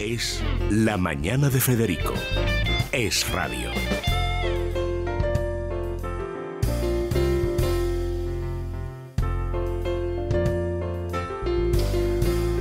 Es La Mañana de Federico. Es Radio.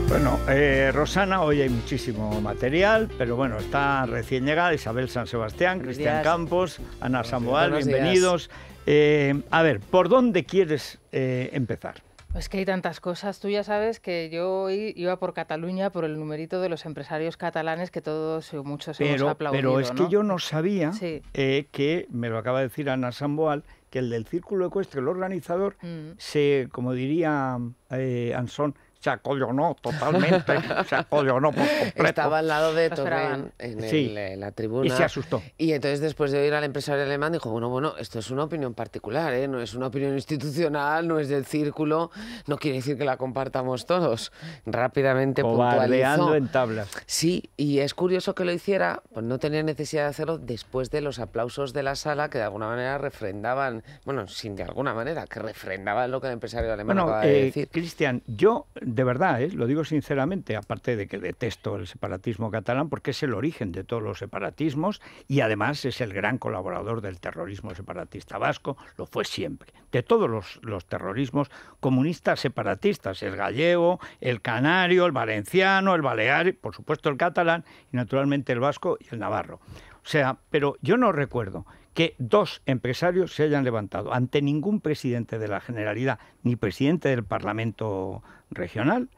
Bueno, eh, Rosana, hoy hay muchísimo material, pero bueno, está recién llegada Isabel San Sebastián, Cristian Campos, Ana Samuel, bienvenidos. Eh, a ver, ¿por dónde quieres eh, empezar? Es pues que hay tantas cosas. Tú ya sabes que yo hoy iba por Cataluña por el numerito de los empresarios catalanes que todos o muchos pero, hemos aplaudido. Pero es que yo no sabía eh, que, me lo acaba de decir Ana Samboal, que el del Círculo Ecuestre, el organizador, mm. se, como diría eh, Anson... Ansón, se no, totalmente, se acollonó por completo. Estaba al lado de Torrent en, eh, la tribuna. Y se asustó. Y entonces, después de oír al empresario alemán, dijo, bueno, bueno, esto es una opinión particular, ¿eh? no es una opinión institucional, no es del círculo, no quiere decir que la compartamos todos. Rápidamente puntualizó. en tablas. Sí, y es curioso que lo hiciera, pues no tenía necesidad de hacerlo después de los aplausos de la sala que de alguna manera refrendaban, bueno, sin de alguna manera, que refrendaban lo que el empresario alemán bueno, acaba de eh, decir. Cristian, yo de verdad, ¿eh? lo digo sinceramente, aparte de que detesto el separatismo catalán, porque es el origen de todos los separatismos y además es el gran colaborador del terrorismo separatista vasco, lo fue siempre, de todos los, los terrorismos comunistas separatistas, el gallego, el canario, el valenciano, el balear, por supuesto el catalán y naturalmente el vasco y el navarro. O sea, pero yo no recuerdo que dos empresarios se hayan levantado ante ningún presidente de la Generalidad ni presidente del Parlamento Regional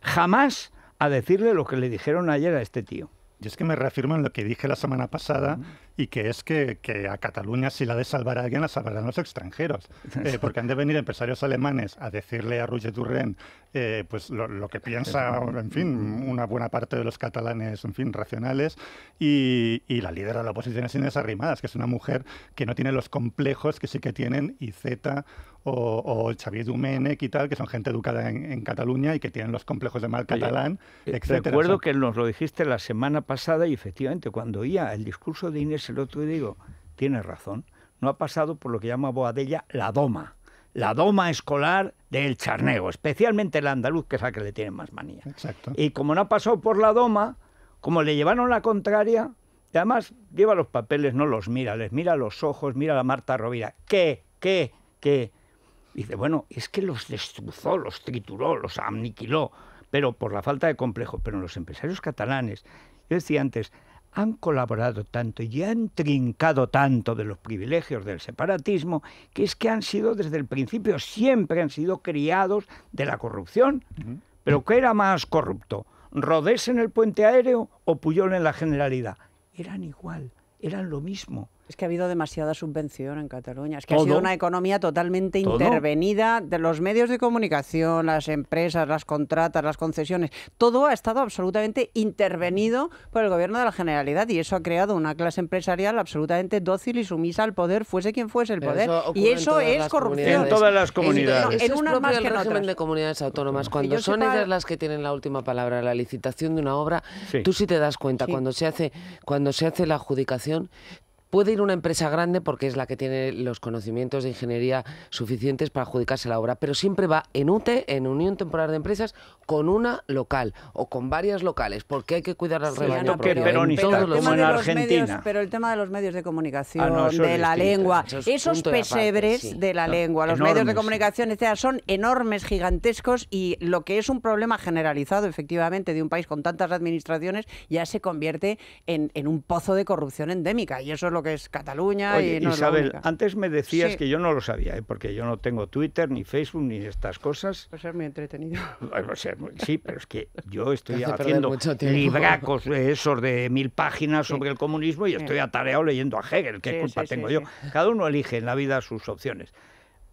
jamás a decirle lo que le dijeron ayer a este tío. Y es que me reafirman lo que dije la semana pasada y que es que, que a Cataluña si la de salvar a alguien la salvarán los extranjeros, eh, porque han de venir empresarios alemanes a decirle a Roger Durren eh, pues lo, que piensa, en fin, mm. una buena parte de los catalanes, en fin, racionales, y, y la líder de la oposición es Inés Arrimadas, que es una mujer que no tiene los complejos que sí que tienen IZ o, o Xavier Dumenec y tal, que son gente educada en, Cataluña y que tienen los complejos de mal catalán, eh, Recuerdo que nos lo dijiste la semana pasada y efectivamente cuando oía el discurso de Inés el otro y digo, tienes razón, no ha pasado por lo que llama Boadella la doma la doma escolar del charnego, especialmente el andaluz, que es a que le tienen más manía. Exacto. Y como no ha pasado por la doma, como le llevaron la contraria, y además lleva los papeles, no los mira, les mira los ojos, mira a la Marta Rovira. ¿Qué? ¿Qué? ¿Qué? Y dice, bueno, es que los destruzó, los trituró, los aniquiló, pero por la falta de complejo. Pero los empresarios catalanes, yo decía antes, han colaborado tanto y han trincado tanto de los privilegios del separatismo que es que han sido desde el principio, siempre han sido criados de la corrupción. Pero ¿qué era más corrupto? ¿Rodés en el puente aéreo o Puyol en la generalidad? Eran igual, eran lo mismo. Es que ha habido demasiada subvención en Cataluña. Es que ha sido una economía totalmente intervenida de los medios de comunicación, las empresas, las contratas, las concesiones. Todo ha estado absolutamente intervenido por el gobierno de la Generalidad y eso ha creado una clase empresarial absolutamente dócil y sumisa al poder, fuese quien fuese el poder. y eso es corrupción. En todas las comunidades. En, más que en de comunidades autónomas. Cuando son ellas las que tienen la última palabra, la licitación de una obra, tú sí te das cuenta. Cuando, se hace, cuando se hace la adjudicación, Puede ir una empresa grande porque es la que tiene los conocimientos de ingeniería suficientes para adjudicarse la obra, pero siempre va en UTE, en Unión Temporal de Empresas, con una local o con varias locales, porque hay que cuidar al rebaño propio. Pero, todos los... Argentina. pero el tema de los medios de comunicación, de la lengua, ah, esos pesebres de, la lengua, los medios de comunicación, etcétera, son enormes, gigantescos y lo que es un problema generalizado, efectivamente, de un país con tantas administraciones, ya se convierte en, en un pozo de corrupción endémica y eso es lo que es Cataluña y no Isabel, antes me decías que yo no lo sabía, ¿eh? porque yo no tengo Twitter, ni Facebook, ni estas cosas. Pues ser muy entretenido. Pues sí, pero es que yo estoy haciendo libracos de esos de mil páginas sobre el comunismo y estoy atareado leyendo a Hegel. ¿Qué culpa tengo yo? Cada uno elige en la vida sus opciones.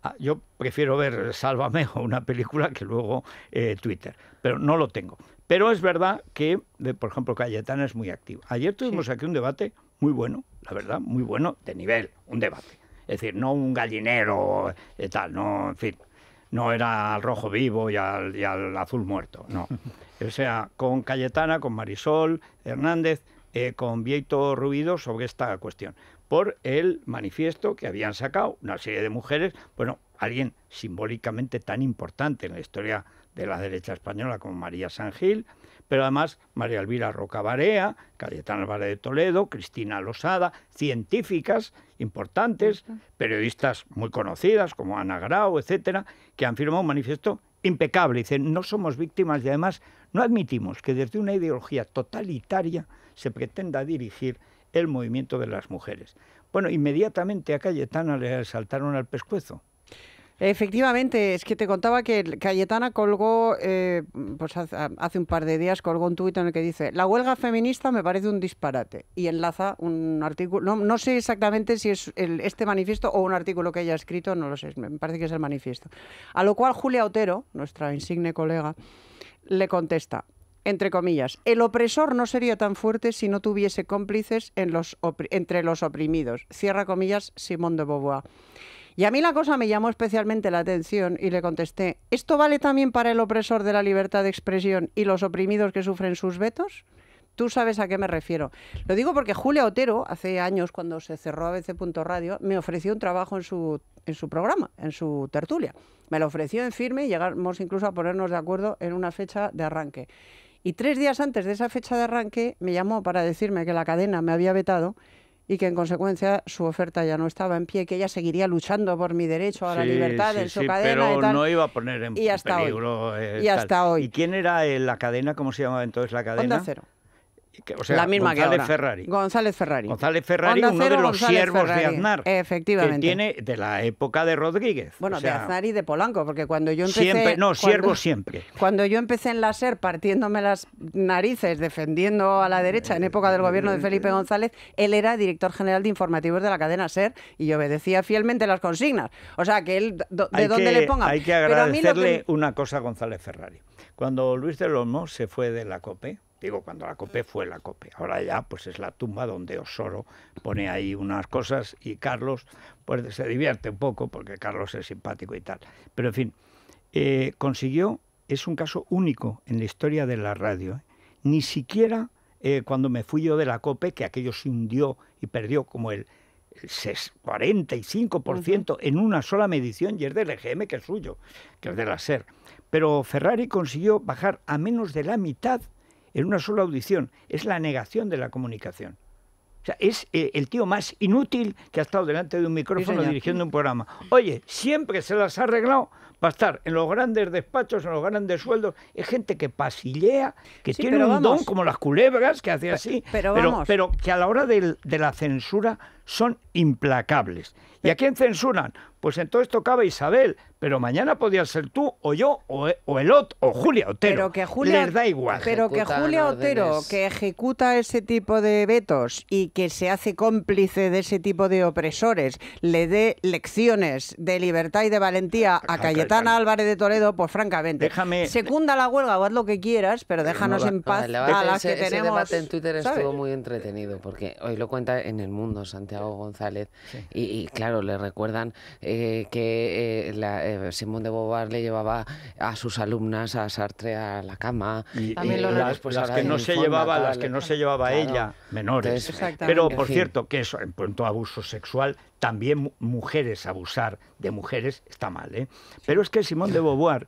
Ah, yo prefiero ver Sálvame o una película que luego eh, Twitter, pero no lo tengo. Pero es verdad que, por ejemplo, Cayetana es muy activa. Ayer tuvimos aquí un debate muy bueno, la verdad, muy bueno, de nivel, un debate. Es decir, no un gallinero y eh, tal, no, en fin, no era al rojo vivo y al, azul muerto, no. O sea, con Cayetana, con Marisol Hernández, eh, con Vieto Ruido sobre esta cuestión, por el manifiesto que habían sacado una serie de mujeres, bueno, alguien simbólicamente tan importante en la historia de la derecha española como María San Gil, pero además María Elvira Barea, Cayetana Álvarez de Toledo, Cristina Losada, científicas importantes, periodistas muy conocidas como Ana Grau, etcétera, que han firmado un manifiesto impecable. Dicen, no somos víctimas y además no admitimos que desde una ideología totalitaria se pretenda dirigir el movimiento de las mujeres. Bueno, inmediatamente a Cayetana le saltaron al pescuezo Efectivamente, es que te contaba que Cayetana colgó, eh, pues hace, un par de días colgó un tuit en el que dice, la huelga feminista me parece un disparate y enlaza un artículo, no, sé exactamente si es este manifiesto o un artículo que haya escrito, no lo sé, me parece que es el manifiesto. A lo cual Julia Otero, nuestra insigne colega, le contesta, entre comillas, el opresor no sería tan fuerte si no tuviese cómplices en los entre los oprimidos. Cierra comillas, Simón de Beauvoir. Y a mí la cosa me llamó especialmente la atención y le contesté, ¿esto vale también para el opresor de la libertad de expresión y los oprimidos que sufren sus vetos? Tú sabes a qué me refiero. Lo digo porque Julia Otero, hace años cuando se cerró ABC. Radio, me ofreció un trabajo en su, en su programa, en su tertulia. Me lo ofreció en firme y llegamos incluso a ponernos de acuerdo en una fecha de arranque. Y tres días antes de esa fecha de arranque me llamó para decirme que la cadena me había vetado y que en consecuencia su oferta ya no estaba en pie, que ella seguiría luchando por mi derecho a la libertad en su cadena. y no iba a poner en hasta peligro. Eh, y hasta hoy. ¿Y quién era eh, la cadena? ¿Cómo se llamaba entonces la cadena? Onda Cero la misma González que Ferrari. González Ferrari. González Ferrari, uno de los siervos de Aznar. Efectivamente. tiene de la época de Rodríguez. Bueno, de Aznar y de Polanco, porque cuando yo empecé. Siempre, no, siervo siempre. Cuando yo empecé en la SER partiéndome las narices, defendiendo a la derecha en época del gobierno de Felipe González, él era director general de informativos de la cadena SER y obedecía fielmente las consignas. O sea, que él, de dónde le ponga. Hay que agradecerle una cosa a González Ferrari. Cuando Luis de Lomo se fue de la COPE, Digo, cuando la COPE fue la COPE. Ahora ya, pues es la tumba donde Osoro pone ahí unas cosas y Carlos, pues se divierte un poco porque Carlos es simpático y tal. Pero en fin, eh, consiguió, es un caso único en la historia de la radio. ¿eh? Ni siquiera eh, cuando me fui yo de la COPE, que aquello se hundió y perdió como el, 45% en una sola medición y es del EGM que es suyo, que es de la SER. Pero Ferrari consiguió bajar a menos de la mitad en una sola audición. Es la negación de la comunicación. O sea, es eh, el tío más inútil que ha estado delante de un micrófono dirigiendo un programa. Oye, siempre se las ha arreglado para estar en los grandes despachos, en los grandes sueldos. Es gente que pasillea, que tiene un don como las culebras, que hace así, pero, que a la hora de la censura son implacables. ¿Y a quién censuran? Pues entonces tocaba Isabel, pero mañana podías ser tú o yo o, el otro, o Julia Otero. Pero que Julia, da igual. Pero que Julia Otero, que ejecuta ese tipo de vetos y que se hace cómplice de ese tipo de opresores, le dé lecciones de libertad y de valentía eh, a, Cayetana Álvarez de Toledo, pues francamente, Déjame, secunda la huelga o haz lo que quieras, pero eh, déjanos en paz a, las que tenemos. Ese debate en Twitter estuvo muy entretenido porque hoy lo cuenta en El Mundo, Santi Santiago González. Y, claro, le recuerdan eh, que eh, eh, Simón de Beauvoir le llevaba a sus alumnas a Sartre a la cama. Y, las, que no se llevaba, a las que no se llevaba ella, menores. Pero por cierto, que eso, en cuanto a abuso sexual, también mujeres abusar de mujeres está mal. ¿eh? Pero es que Simón de Beauvoir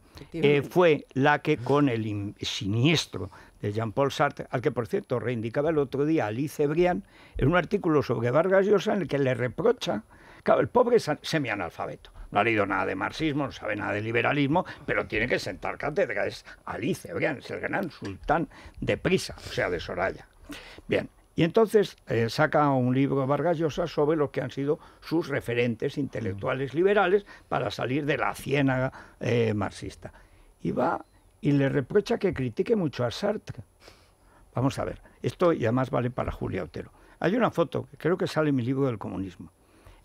fue la que con el siniestro de Jean-Paul Sartre, al que por cierto reivindicaba el otro día Alice Brian en un artículo sobre Vargas Llosa en el que le reprocha, claro, el pobre es semianalfabeto, no ha leído nada de marxismo, no sabe nada de liberalismo, pero tiene que sentar cátedra, es Alice Brian, es el gran sultán de Prisa, o sea, de Soraya. Bien, y entonces eh, saca un libro Vargas Llosa sobre los que han sido sus referentes intelectuales mm. liberales para salir de la ciénaga eh, marxista. Y va y le reprocha que critique mucho a Sartre. Vamos a ver, esto ya más vale para Julia Otero. Hay una foto, que creo que sale en mi libro del comunismo,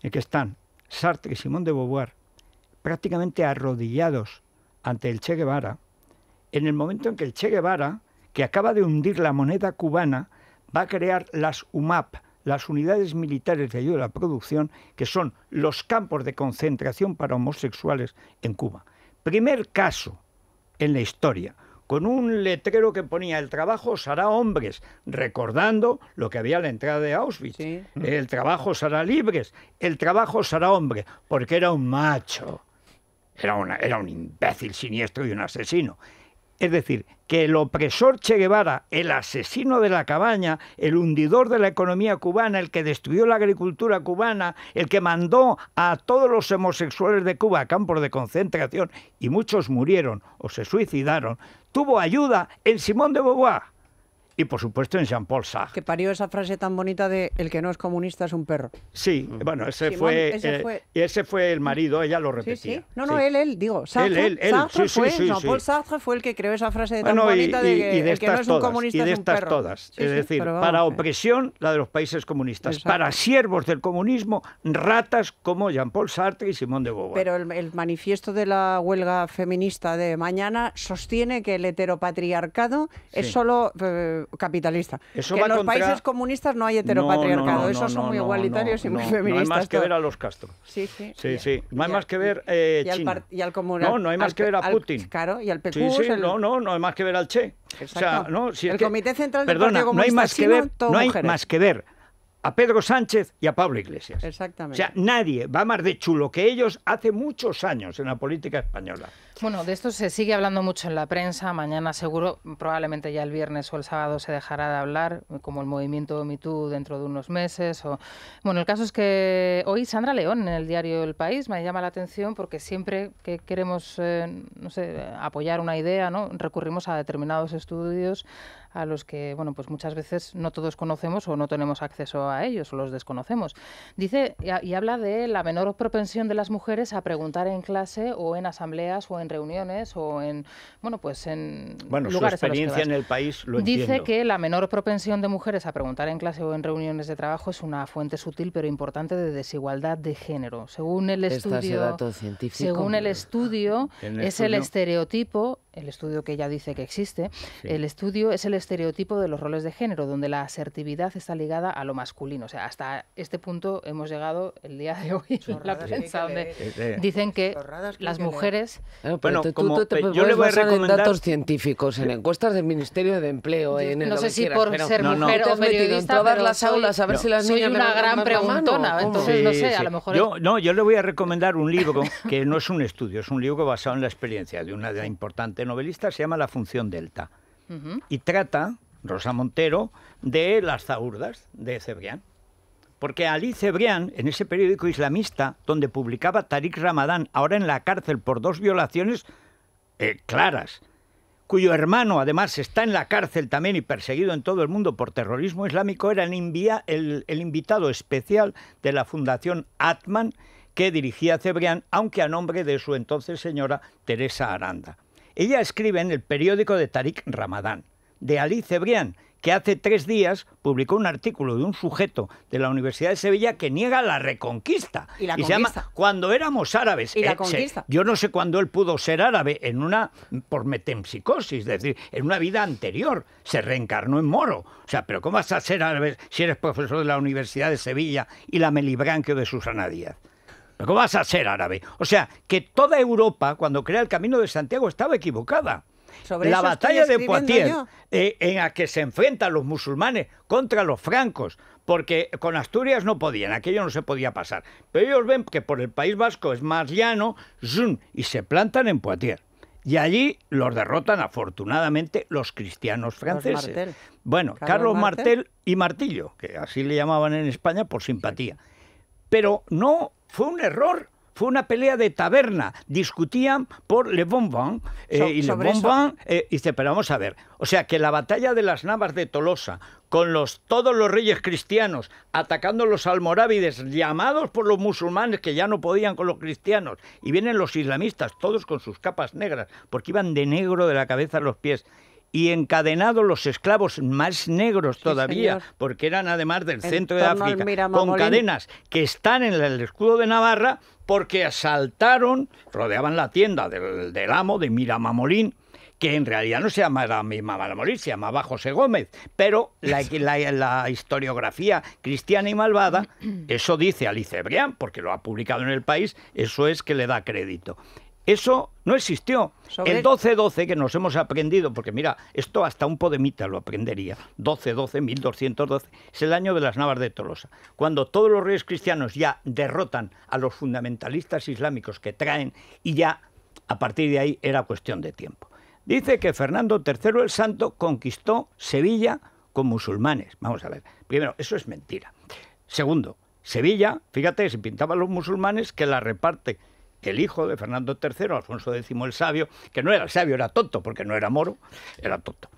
en que están Sartre y Simón de Beauvoir prácticamente arrodillados ante el Che Guevara, en el momento en que el Che Guevara, que acaba de hundir la moneda cubana, va a crear las UMAP, las unidades militares de ayuda a la producción, que son los campos de concentración para homosexuales en Cuba. Primer caso en la historia, con un letrero que ponía el trabajo será hombres, recordando lo que había a la entrada de Auschwitz. El trabajo será libres, el trabajo será hará hombre, porque era un macho, era un imbécil siniestro y un asesino. Es decir, que el opresor Che Guevara, el asesino de la cabaña, el hundidor de la economía cubana, el que destruyó la agricultura cubana, el que mandó a todos los homosexuales de Cuba a campos de concentración y muchos murieron o se suicidaron, tuvo ayuda en Simón de Beauvoir y por supuesto en Jean-Paul Sartre. Que parió esa frase tan bonita de el que no es comunista es un perro. Sí, bueno, ese, fue, ese eh, el marido, ella lo repetía. Sí, sí. No, no, él, él, digo, Sartre, él, él, Sartre fue, Jean-Paul Sartre fue el que creó esa frase tan bonita de que el que no es un comunista es un y de estas todas, es decir, para eh. opresión la de los países comunistas, para siervos del comunismo, ratas como Jean-Paul Sartre y Simón de Beauvoir. Pero el, manifiesto de la huelga feminista de mañana sostiene que el heteropatriarcado es solo eh, capitalista. que en los países comunistas no hay heteropatriarcado, esos son muy igualitarios y muy feministas. No hay más que ver a los Castro. Sí, sí. Sí, sí. No hay más que ver Al eh, y al no, no hay más que ver a Putin. claro, y al PQ. Sí, sí, no, no, no hay más que ver al Che. O sea, no, si el Comité Central del Partido Comunista no hay más que ver, no hay más que ver a Pedro Sánchez y a Pablo Iglesias. Exactamente. O sea, nadie va más de chulo que ellos hace muchos años en la política española. Bueno, de esto se sigue hablando mucho en la prensa. Mañana seguro, probablemente ya el viernes o el sábado se dejará de hablar, como el movimiento MeToo dentro de unos meses. O... Bueno, el caso es que hoy Sandra León en el diario El País me llama la atención porque siempre que queremos, eh, apoyar una idea, ¿no? recurrimos a determinados estudios, a los que, bueno, pues muchas veces no todos conocemos o no tenemos acceso a ellos o los desconocemos. Dice y, habla de la menor propensión de las mujeres a preguntar en clase o en asambleas o en reuniones o en, bueno, pues en bueno, su experiencia en el país lo Dice que la menor propensión de mujeres a preguntar en clase o en reuniones de trabajo es una fuente sutil pero importante de desigualdad de género. Según el estudio, según el estudio, es el estereotipo el estudio que ella dice que existe, el estudio es el estereotipo de los roles de género, donde la asertividad está ligada a lo masculino. O sea, hasta este punto hemos llegado el día de hoy la prensa, donde eh, eh. dicen que las mujeres... Bueno, tú, te yo le voy a recomendar... datos científicos, en encuestas del Ministerio de Empleo, en el No sé si por ser no, mujer o periodista, en todas las aulas a ver no. si las soy niñas una gran preguntona, entonces no sé, a lo mejor... Yo, No, yo le voy a recomendar un libro que no es un estudio, es un libro basado en la experiencia de una edad importante novelista se llama La Función Delta. Y trata, Rosa Montero, de las zaurdas de Cebrián. Porque Ali Cebrián, en ese periódico islamista donde publicaba Tariq Ramadán, ahora en la cárcel por dos violaciones eh, claras, cuyo hermano además está en la cárcel también y perseguido en todo el mundo por terrorismo islámico, era el, el invitado especial de la Fundación Atman que dirigía Cebrián, aunque a nombre de su entonces señora Teresa Aranda. Ella escribe en el periódico de Tariq Ramadán, de Ali Cebrián, que hace tres días publicó un artículo de un sujeto de la Universidad de Sevilla que niega la reconquista. Y, la se llama Cuando éramos árabes. ¿Y la eh, yo no sé cuándo él pudo ser árabe en una por metempsicosis, es decir, en una vida anterior. Se reencarnó en moro. O sea, pero ¿cómo vas a ser árabe si eres profesor de la Universidad de Sevilla y la Melibranquio de Susana Díaz? ¿Cómo vas a ser árabe? O sea, que toda Europa, cuando crea el Camino de Santiago, estaba equivocada. Sobre la batalla de Poitiers, eh, en la que se enfrentan los musulmanes contra los francos, porque con Asturias no podían, aquello no se podía pasar. Pero ellos ven que por el País Vasco es más llano, zoom, y se plantan en Poitiers. Y allí los derrotan afortunadamente los cristianos franceses. Bueno, Carlos, Martel y Martillo, que así le llamaban en España por simpatía. Pero no fue un error. Fue una pelea de taberna. Discutían por Le Bon eh, y Le Bon eh, dice, pero vamos a ver. O sea, que la batalla de las Navas de Tolosa, con los, todos los reyes cristianos atacando los almorávides, llamados por los musulmanes que ya no podían con los cristianos, y vienen los islamistas, todos con sus capas negras, porque iban de negro de la cabeza a los pies y encadenados los esclavos más negros todavía, porque eran además del centro de África, con cadenas que están en el escudo de Navarra porque asaltaron, rodeaban la tienda del, amo de Miramamolín, que en realidad no se llamaba Miramamolín, se llamaba José Gómez, pero la, la historiografía cristiana y malvada, eso dice Alice Brian, porque lo ha publicado en el país, eso es que le da crédito. Eso no existió. El 1212 que nos hemos aprendido, porque mira, esto hasta un podemita lo aprendería. 12-12, 1212, es el año de las navas de Tolosa. Cuando todos los reyes cristianos ya derrotan a los fundamentalistas islámicos que traen y ya a partir de ahí era cuestión de tiempo. Dice que Fernando III el Santo conquistó Sevilla con musulmanes. Vamos a ver. Primero, eso es mentira. Segundo, Sevilla, fíjate, se pintaban los musulmanes que la reparte el hijo de Fernando III, Alfonso X el Sabio, que no era el sabio, era tonto, porque no era moro, era tonto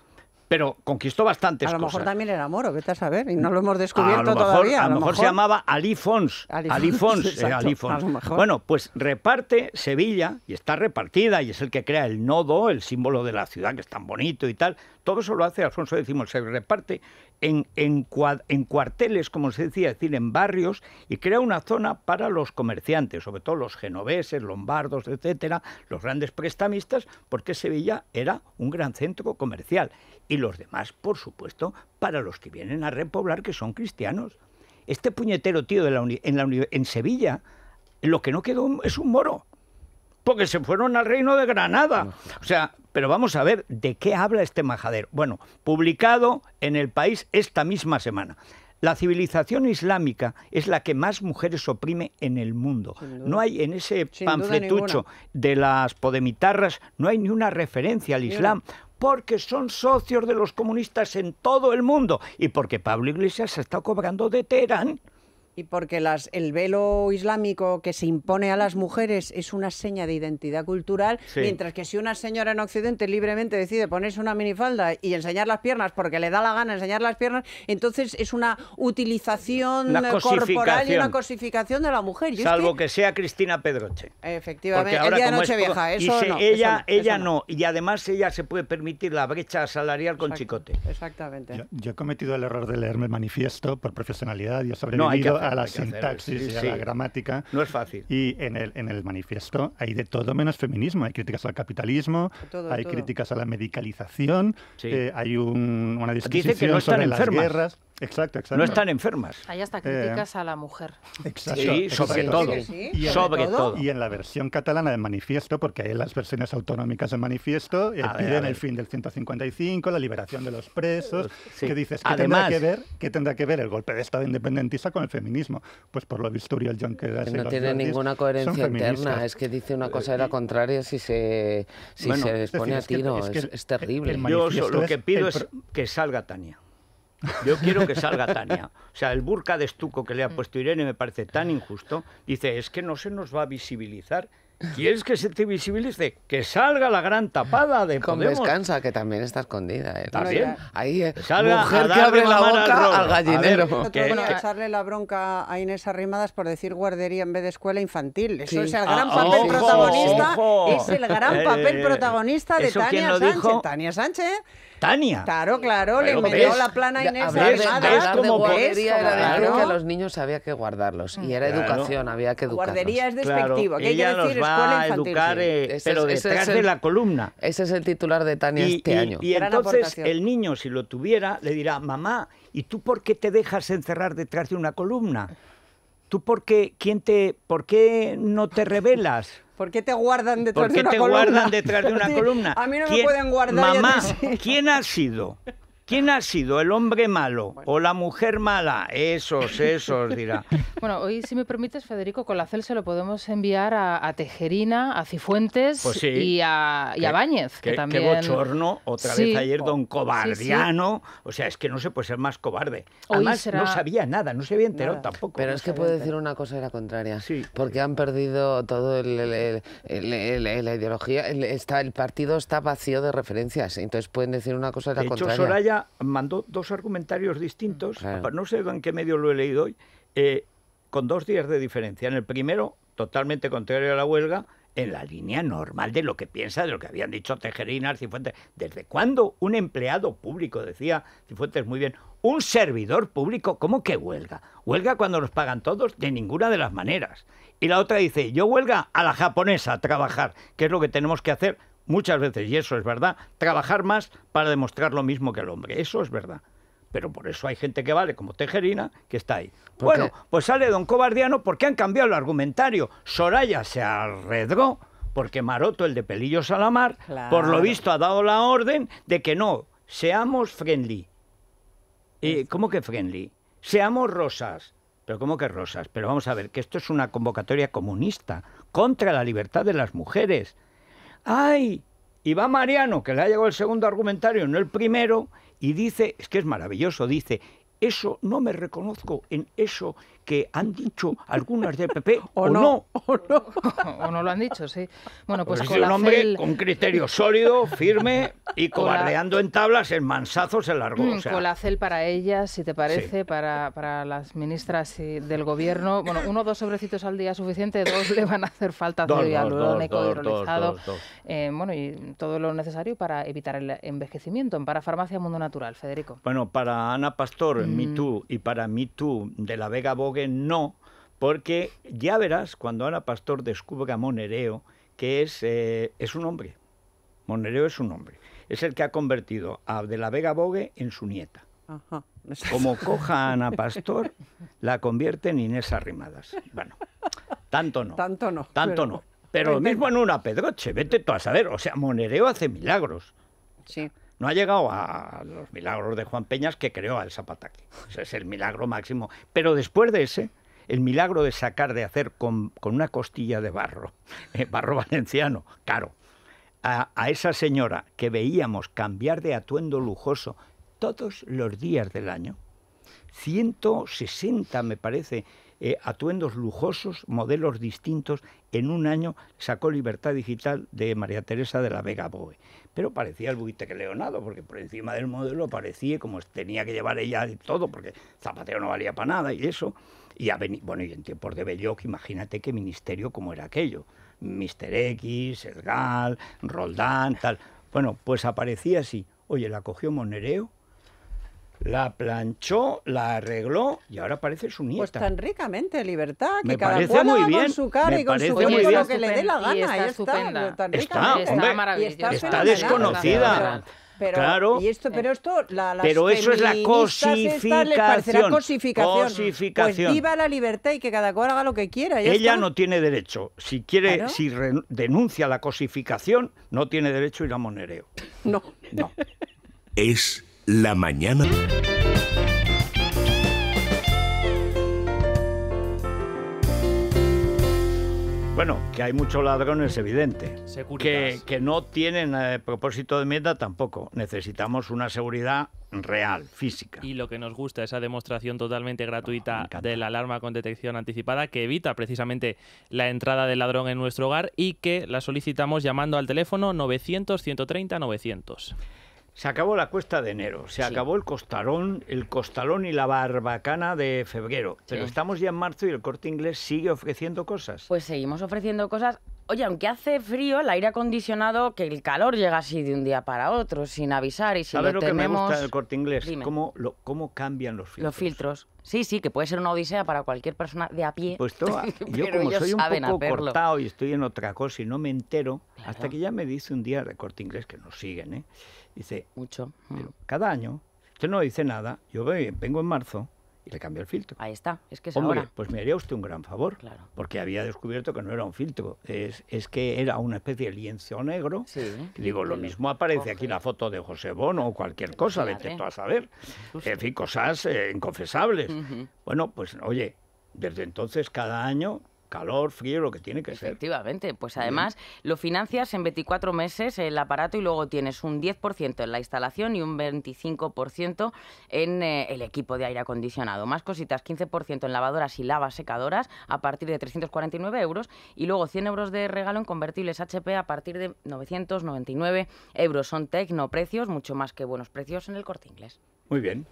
pero conquistó bastantes cosas. A lo mejor también era moro, vete a saber, y no lo hemos descubierto todavía. A lo, mejor, se llamaba Alifons. Alifons, Alifons. Eh, bueno, pues reparte Sevilla, y está repartida, y es el que crea el nodo, el símbolo de la ciudad, que es tan bonito y tal, todo eso lo hace Alfonso X, se reparte en, cuarteles, como se decía, decir, en barrios, y crea una zona para los comerciantes, sobre todo los genoveses, lombardos, etcétera, los grandes prestamistas, porque Sevilla era un gran centro comercial. Y los demás, por supuesto, para los que vienen a repoblar, que son cristianos. Este puñetero tío de la la en Sevilla, lo que no quedó es un moro porque se fueron al reino de Granada. O sea, pero vamos a ver de qué habla este majadero. Bueno, publicado en el país esta misma semana. La civilización islámica es la que más mujeres oprime en el mundo. No hay en ese panfletucho de las podemitarras, no hay ni una referencia al Islam. Porque son socios de los comunistas en todo el mundo y porque Pablo Iglesias se está cobrando de Teherán. Y porque las, el velo islámico que se impone a las mujeres es una seña de identidad cultural, mientras que si una señora en Occidente libremente decide ponerse una minifalda y enseñar las piernas porque le da la gana enseñar las piernas, entonces es una utilización corporal y una cosificación de la mujer. Salvo que... sea Cristina Pedroche. Efectivamente, el de noche vieja, eso no, Ella, ella no. y además ella se puede permitir la brecha salarial con chicote. Exactamente. Yo, he cometido el error de leerme el manifiesto por profesionalidad y he a la sintaxis y a la gramática. No es fácil. Y en el, en el manifiesto hay de todo menos feminismo. Hay críticas al capitalismo, hay críticas a la medicalización, eh, hay una discusión sobre las guerras. Exacto, exacto. No están enfermas. Hay hasta eh, críticas a la mujer. Sí, sobre todo. Y sobre todo. Y en la versión catalana del Manifiesto, porque hay las versiones autonómicas del Manifiesto, eh, piden el fin del 155, la liberación de los presos, eh, que dices, ¿qué, tendrá que ver, que tendrá que ver el golpe de Estado independentista con el feminismo? Pues por lo visto Uriel John que No tiene ninguna coherencia interna, es que dice una cosa de la contraria si se, expone a tiro, es, terrible. Yo lo que pido es que salga Tania. Yo quiero que salga Tania. O sea, el burka de estuco que le ha puesto Irene me parece tan injusto. Dice, es que no se nos va a visibilizar ¿Quieres que se te visibilice? Que salga la gran tapada de Con descansa, que también está escondida. ¿eh? También. Ahí, eh, salga mujer que abre la boca al, gallinero. bueno, eh, echarle la bronca a Inés Arrimadas por decir guardería en vez de escuela infantil. Eso es el gran ah, papel protagonista. Es el gran eh, papel protagonista de Tania Sánchez. Tania Sánchez. Tania. Claro, claro, le metió la plana a Inés Arrimadas. como guardería era claro. que a los niños había que guardarlos y era educación, había que educarlos. Guardería es despectivo, hay decir a ah, educar, eh, pero detrás de la columna. Ese es el titular de Tania este año. Y entonces el niño, si lo tuviera, le dirá, mamá, ¿y tú por qué te dejas encerrar detrás de una columna? ¿Tú por qué, quién te, por qué no te revelas? ¿Por qué te guardan detrás guardan detrás de una columna? A mí no me pueden guardar. Mamá, ¿quién ha sido? ¿Quién ha sido el hombre malo o la mujer mala? Esos, esos, dirá. Bueno, hoy, si me permites, Federico, con la CEL se lo podemos enviar a, Tejerina, a Cifuentes pues y, a, Báñez. que también... bochorno, otra vez ayer, don Cobardiano. o sea, es que no se puede ser más cobarde. Además, no sabía nada, no se había enterado tampoco. Pero es que puede decir una cosa de la contraria. Porque han perdido todo el, la ideología. está, el partido está vacío de referencias. Entonces pueden decir una cosa de la contraria mandó dos argumentarios distintos, no sé en qué medio lo he leído hoy, eh, con dos días de diferencia. En el primero, totalmente contrario a la huelga, en la línea normal de lo que piensa, de lo que habían dicho Tejerina, Cifuentes. ¿Desde cuándo un empleado público, decía Cifuentes muy bien, un servidor público, ¿cómo que huelga? Huelga cuando nos pagan todos, de ninguna de las maneras. Y la otra dice, yo huelga a la japonesa a trabajar, que es lo que tenemos que hacer muchas veces, y eso es verdad, trabajar más para demostrar lo mismo que el hombre. Eso es verdad. Pero por eso hay gente que vale, como Tejerina, que está ahí. Bueno, pues sale Don Cobardiano porque han cambiado el argumentario. Soraya se arredró porque Maroto, el de Pelillos a la Mar, por lo visto ha dado la orden de que no, seamos friendly. y eh, este. ¿Cómo que friendly? Seamos rosas. Pero ¿cómo que rosas? Pero vamos a ver, que esto es una convocatoria comunista contra la libertad de las mujeres. ¡Ay! Y va Mariano, que le ha llegado el segundo argumentario, no el primero, y dice, es que es maravilloso, dice, eso no me reconozco en eso que han dicho algunas del PP o, no, o, no, lo han dicho, sí. Bueno, pues, con un hombre con criterio sólido, firme y cobardeando en tablas, en mansazos, en largos. Mm, Colacel para ellas, si te parece, para, para las ministras del gobierno. Bueno, uno o dos sobrecitos al día suficiente, dos le van a hacer falta de dos, hidrolizado. Eh, bueno, y todo lo necesario para evitar el envejecimiento. En Farmacia Mundo Natural, Federico. Bueno, para Ana Pastor, en mm. Me y para Me de la Vega Boga, que no, porque ya verás cuando Ana Pastor descubra a Monereo, que es, eh, es un hombre. Monereo es un hombre. Es el que ha convertido a De la Vega Bogue en su nieta. Como coja a Ana Pastor, la convierte en Inés Arrimadas. Bueno, tanto no. Tanto no. Tanto no. Pero lo mismo en una Pedroche, vete tú a saber. O sea, Monereo hace milagros. Sí. No ha llegado a los milagros de Juan Peñas que creó al Zapataki. Ese es el milagro máximo. Pero después de ese, el milagro de sacar, de hacer con, una costilla de barro, eh, barro valenciano, caro, a, esa señora que veíamos cambiar de atuendo lujoso todos los días del año, 160 me parece, eh, atuendos lujosos, modelos distintos en un año sacó Libertad Digital de María Teresa de la Vega Boe. Pero parecía el que leonado, porque por encima del modelo parecía como tenía que llevar ella todo, porque Zapatero no valía para nada y eso. Y bueno, y en tiempos de Belloc, imagínate qué ministerio como era aquello. Mister X, Edgal, Roldán, tal. Bueno, pues aparecía así. Oye, la cogió Monereo la planchó, la arregló y ahora parece su nieta. Pues tan ricamente, libertad, que me cada parece cual muy bien. con su cara y con su cuerpo lo que le dé la gana. está, está, desconocida. Pero, claro, y esto, pero esto, la, las pero eso es la cosificación. cosificación. Pues viva la libertad y que cada cual haga lo que quiera. Ella no tiene derecho. Si quiere, si denuncia la cosificación, no tiene derecho a ir a Monereo. No. No. es la mañana. Bueno, que hay muchos ladrones, evidente. Que, que, no tienen eh, propósito de enmienda tampoco. Necesitamos una seguridad real, física. Y lo que nos gusta, esa demostración totalmente gratuita ah, de la alarma con detección anticipada que evita precisamente la entrada del ladrón en nuestro hogar y que la solicitamos llamando al teléfono 900-130-900. Se acabó la cuesta de enero, se acabó el costalón, el costalón y la barbacana de febrero, pero estamos ya en marzo y el corte inglés sigue ofreciendo cosas. Pues seguimos ofreciendo cosas. Oye, aunque hace frío, el aire acondicionado, que el calor llega así de un día para otro, sin avisar y sin A ver lo que me gusta del corte inglés? ¿Cómo, lo, ¿Cómo cambian los filtros? Los filtros. Sí, sí, que puede ser una odisea para cualquier persona de a pie. Pues ah, yo como soy un poco cortado y estoy en otra cosa y no me entero, hasta que ya me dice un día de corte inglés que nos siguen, ¿eh? Dice, mucho. Mm. cada año, usted no dice nada, yo vengo en marzo y le cambio el filtro. Ahí está, es que es Hombre, pues me haría usted un gran favor, claro. porque había descubierto que no era un filtro, es, que era una especie de lienzo negro. Digo, lo mismo aparece aquí la foto de José Bono o cualquier cosa, le vete a saber. En fin, cosas eh, inconfesables. Bueno, pues oye, desde entonces cada año calor, frío, lo que tiene que ser. Efectivamente, pues además lo financias en 24 meses el aparato y luego tienes un 10% en la instalación y un 25% en eh, el equipo de aire acondicionado. Más cositas, 15% en lavadoras y lavas secadoras a partir de 349 euros y luego 100 euros de regalo en convertibles HP a partir de 999 euros. Son tecnoprecios, mucho más que buenos precios en el corte inglés. Muy bien.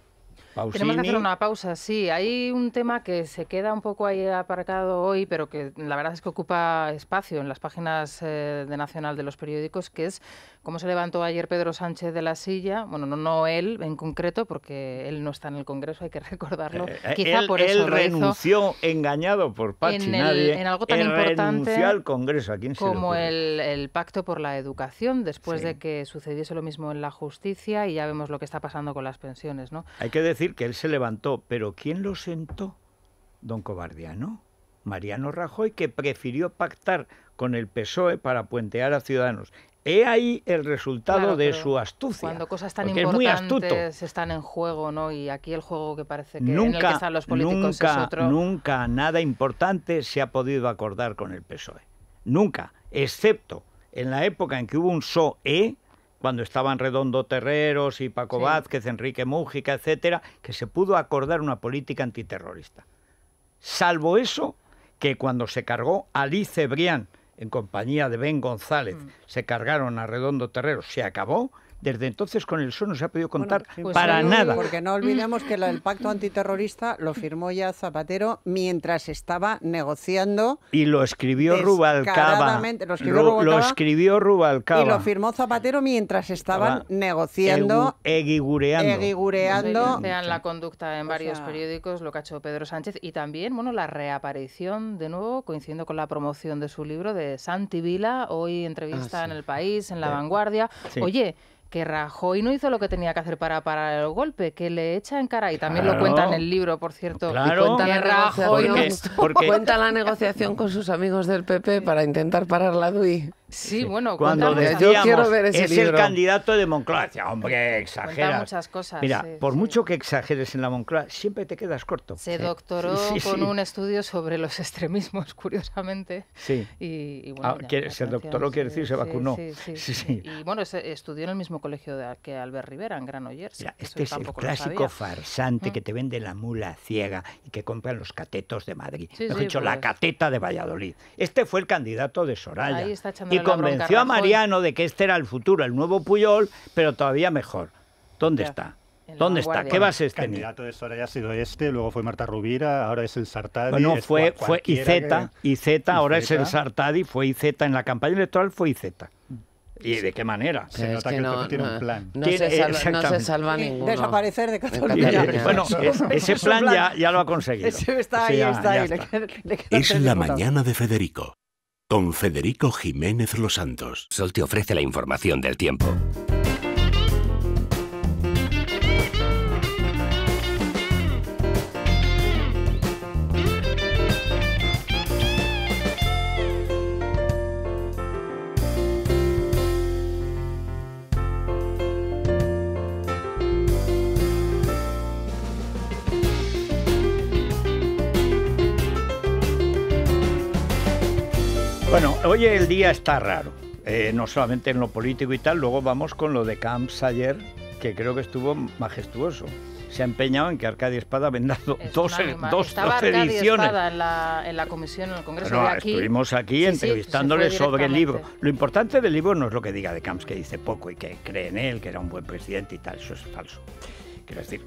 Tenemos que hacer una pausa, sí. Hay un tema que se queda un poco ahí aparcado hoy, pero que la verdad es que ocupa espacio en las páginas eh, de Nacional de los periódicos, que es cómo se levantó ayer Pedro Sánchez de la silla. Bueno, no, él en concreto, porque él no está en el Congreso, hay que recordarlo. Eh, eh, Quizá por eso él renunció engañado por Pachi nadie, en algo tan importante al Congreso. ¿A quién como el, pacto por la educación, después de que sucediese lo mismo en la justicia y ya vemos lo que está pasando con las pensiones. ¿no? Hay que decir que él se levantó, pero ¿quién lo sentó? Don Cobardiano. Mariano Rajoy, que prefirió pactar con el PSOE para puentear a Ciudadanos. He ahí el resultado de su astucia. Cuando cosas tan importantes están en juego, ¿no? Y aquí el juego que parece que nunca, los políticos nunca, es otro. Nunca nada importante se ha podido acordar con el PSOE. Nunca. Excepto en la época en que hubo un SOE cuando estaban Redondo Terreros y Paco Vázquez, Enrique Mújica, etcétera, que se pudo acordar una política antiterrorista. Salvo eso, que cuando se cargó Alice Brián, en compañía de Ben González, mm. se cargaron a Redondo Terreros, se acabó desde entonces con el sol e no se ha podido contar pues para nada. Porque no olvidemos que el pacto antiterrorista lo firmó ya Zapatero mientras estaba negociando. Y lo escribió Rubalcaba. Lo escribió, lo escribió Rubalcaba. Y lo firmó Zapatero mientras estaban negociando. Eguigureando. Eguigureando. Vean la conducta en varios periódicos, lo que ha hecho Pedro Sánchez. Y también, bueno, la reaparición de nuevo, coincidiendo con la promoción de su libro de Santi Vila, hoy entrevista ah, en El País, en La Vanguardia. Oye, que Rajoy no hizo lo que tenía que hacer para parar el golpe, que le echa en cara, y también lo cuenta en el libro, por cierto. Claro, cuenta la, porque... cuenta la negociación con sus amigos del PP para intentar parar la DUI. Sí, bueno, cuando yo es el candidato de Moncloa, hombre, exagera. muchas cosas. Mira, por mucho que exageres en la Moncloa, siempre te quedas corto. Se doctoró con un estudio sobre los extremismos, curiosamente. Sí. Y, bueno, se doctoró, quiere decir, se vacunó. Sí, sí, Y bueno, estudió en el mismo colegio que Albert Rivera, en Granollers. Mira, este es el clásico farsante mm. que te vende la mula ciega y que compran los catetos de Madrid. Mejor dicho, la pues. cateta de Valladolid. Este fue el candidato de Soraya. Ahí está echando convenció a Mariano de que este era el futuro, el nuevo Puyol, pero todavía mejor. ¿Dónde está? ¿Dónde está? ¿Qué bases este? El candidato de Soraya ha sido este, luego fue Marta Rubira, ahora es el Sartadi. No fue, fue IZ, ahora es el Sartadi, fue IZ en la campaña electoral, fue IZ. ¿Y de qué manera? se nota que, no, tiene un plan. No, se salva, no se salva ninguno. Desaparecer de Cataluña. Bueno, ese plan ya, ya, lo ha conseguido. Ese está ahí, está ahí. es la mañana de Federico con Federico Jiménez Los Santos. Sol te ofrece la información del tiempo. Oye, el día está raro, eh, no solamente en lo político y tal, luego vamos con lo de Camps ayer, que creo que estuvo majestuoso. Se ha empeñado en que Arcadia Espada ha dos, dos, ediciones. Espada en la, comisión, en el Congreso. No, aquí. Estuvimos aquí entrevistándole sobre el libro. Lo importante del libro no es lo que diga de Camps, que dice poco y que cree en él, que era un buen presidente y tal, eso es falso. Quiero decir,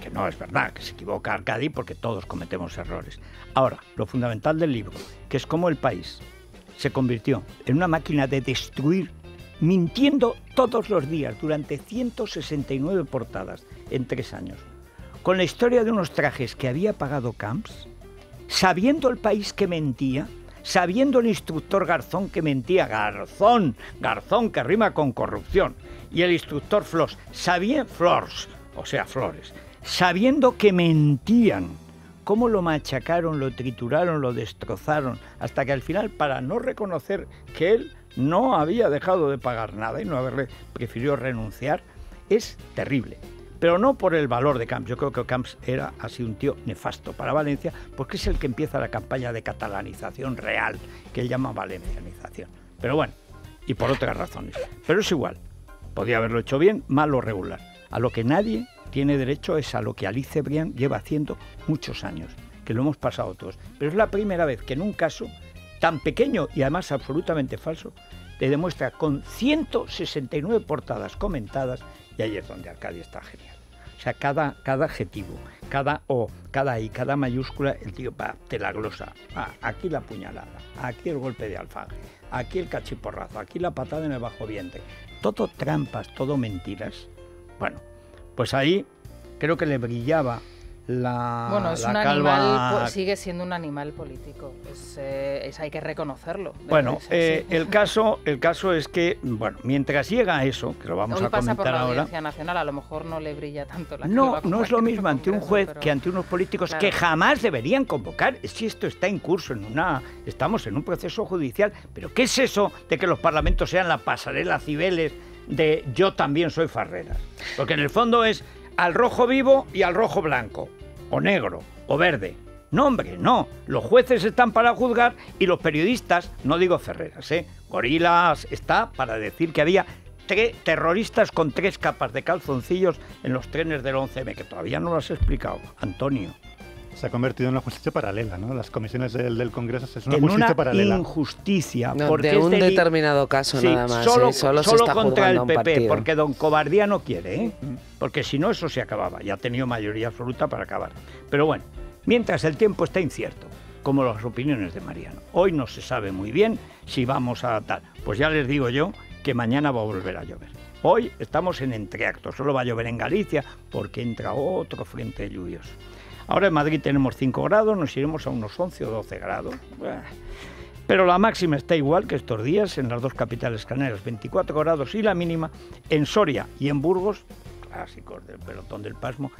que no es verdad, que se equivoca Arcadi porque todos cometemos errores. Ahora, lo fundamental del libro, que es cómo el país se convirtió en una máquina de destruir, mintiendo todos los días durante 169 portadas en tres años, con la historia de unos trajes que había pagado Camps, sabiendo el país que mentía, sabiendo el instructor Garzón que mentía, Garzón, Garzón que rima con corrupción, y el instructor Flos, sabía Flores, o sea, Flores, sabiendo que mentían cómo lo machacaron, lo trituraron, lo destrozaron, hasta que al final, para no reconocer que él no había dejado de pagar nada y no haberle prefirió renunciar, es terrible. Pero no por el valor de Camps. Yo creo que Camps era así un tío nefasto para Valencia, porque es el que empieza la campaña de catalanización real, que él llama valencianización. Pero bueno, y por otras razones. Pero es igual. Podía haberlo hecho bien, mal o regular. A lo que nadie tiene derecho es a lo que Alice Brian lleva haciendo muchos años, que lo hemos pasado todos. Pero es la primera vez que en un caso tan pequeño y además absolutamente falso, te demuestra con 169 portadas comentadas, y ahí es donde Arcadia está genial. O sea, cada, cada adjetivo, cada O, cada I, cada mayúscula, el tío te la glosa. Ah, aquí la puñalada, aquí el golpe de alfaje, aquí el cachiporrazo, aquí la patada en el bajo vientre. Todo trampas, todo mentiras. Bueno, pues ahí creo que le brillaba la, bueno, es un animal, sigue siendo un animal político, es, eh, hay que reconocerlo. Bueno, eh, el, caso, el caso es que, bueno, mientras llega eso, que lo vamos a comentar ahora... pasa por la Audiencia Nacional, a lo mejor no le brilla tanto la No, calva no es lo mismo ante un juez que ante unos políticos que jamás deberían convocar, si esto está en curso, en una estamos en un proceso judicial, pero ¿qué es eso de que los parlamentos sean la pasarela Cibeles de yo también soy Farreras. Porque en el fondo es al rojo vivo y al rojo blanco, o negro, o verde. No, hombre, no. Los jueces están para juzgar y los periodistas, no digo Ferreras, ¿eh? Gorilas está para decir que había tres terroristas con tres capas de calzoncillos en los trenes del 11M, que todavía no lo has explicado, Antonio se ha convertido en una justicia paralela, ¿no? Las comisiones del, Congreso es una justicia paralela. injusticia. No, de un este determinado caso nada más. Solo, ¿eh? contra el PP, porque don Cobardía no quiere, ¿eh? Porque si no, eso se acababa. Ya ha tenido mayoría absoluta para acabar. Pero bueno, mientras el tiempo está incierto, como las opiniones de Mariano. Hoy no se sabe muy bien si vamos a tal. Pues ya les digo yo que mañana va a volver a llover. Hoy estamos en entreacto, solo va a llover en Galicia porque entra otro frente de lluvioso. Ahora en Madrid tenemos 5 grados, nos iremos a unos 11 o 12 grados. Pero la máxima está igual que estos días en las dos capitales canarias, 24 grados y la mínima en Soria y en Burgos, clásicos del pelotón del pasmo,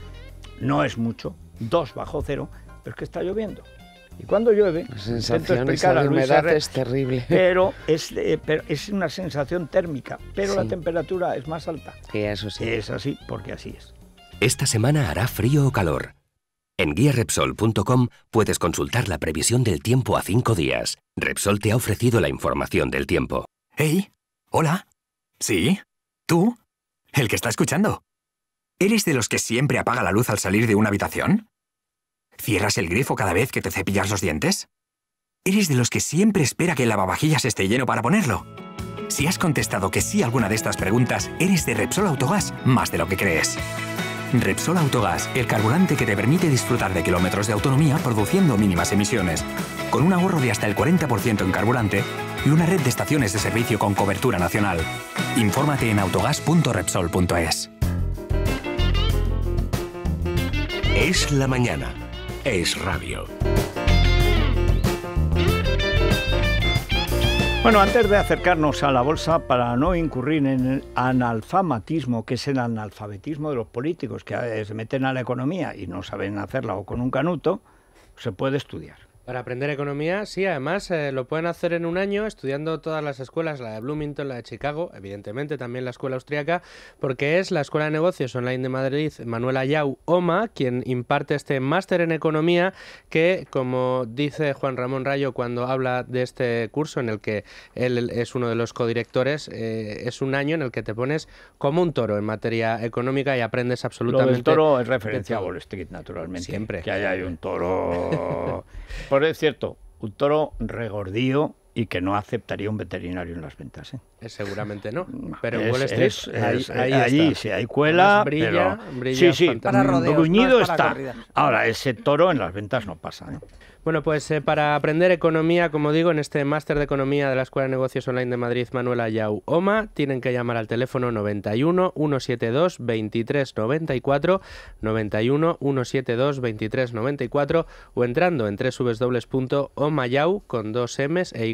no es mucho, 2 bajo cero, pero es que está lloviendo. Y cuando llueve, la sensación de humedad es terrible. Eh, pero es, una sensación térmica, pero la temperatura es más alta. Sí, eso sí. Es así, porque así es. Esta semana hará frío o calor. En guiarepsol.com puedes consultar la previsión del tiempo a cinco días. Repsol te ha ofrecido la información del tiempo. ¡Hey! ¿Hola? ¿Sí? ¿Tú? ¿El que está escuchando? ¿Eres de los que siempre apaga la luz al salir de una habitación? ¿Cierras el grifo cada vez que te cepillas los dientes? ¿Eres de los que siempre espera que el lavavajillas esté lleno para ponerlo? Si has contestado que sí a alguna de estas preguntas, eres de Repsol Autogas más de lo que crees. Repsol Autogas, el carburante que te permite disfrutar de kilómetros de autonomía produciendo mínimas emisiones, con un ahorro de hasta el 40% en carburante y una red de estaciones de servicio con cobertura nacional. Infórmate en autogas.repsol.es. Es la mañana. Es radio. Bueno, antes de acercarnos a la bolsa, para no incurrir en el analfamatismo, que es el analfabetismo de los políticos que se meten a la economía y no saben hacerla o con un canuto, se puede estudiar. Para aprender economía, sí, además eh, lo pueden hacer en un año estudiando todas las escuelas, la de Bloomington, la de Chicago, evidentemente también la escuela austríaca, porque es la Escuela de Negocios Online de Madrid, Manuela Yau Oma, quien imparte este máster en economía que, como dice Juan Ramón Rayo cuando habla de este curso en el que él es uno de los codirectores, eh, es un año en el que te pones como un toro en materia económica y aprendes absolutamente... Lo del toro es referencia a Wall Street, naturalmente. Siempre. Que haya un toro... es cierto, un toro regordío y que no aceptaría un veterinario en las ventas. ¿eh? Eh, seguramente no, mm, pero en Wall ahí, allí hay cuela, brilla, brilla, sí, gruñido está. Ahora ese toro en las ventas no pasa. Bueno, pues eh, para aprender economía, como digo, en este máster de economía de la Escuela de Negocios Online de Madrid, Manuela Yau Oma, tienen que llamar al teléfono 91 172 23 94, 91 172 23 94 o entrando en www.omayau con dos m's e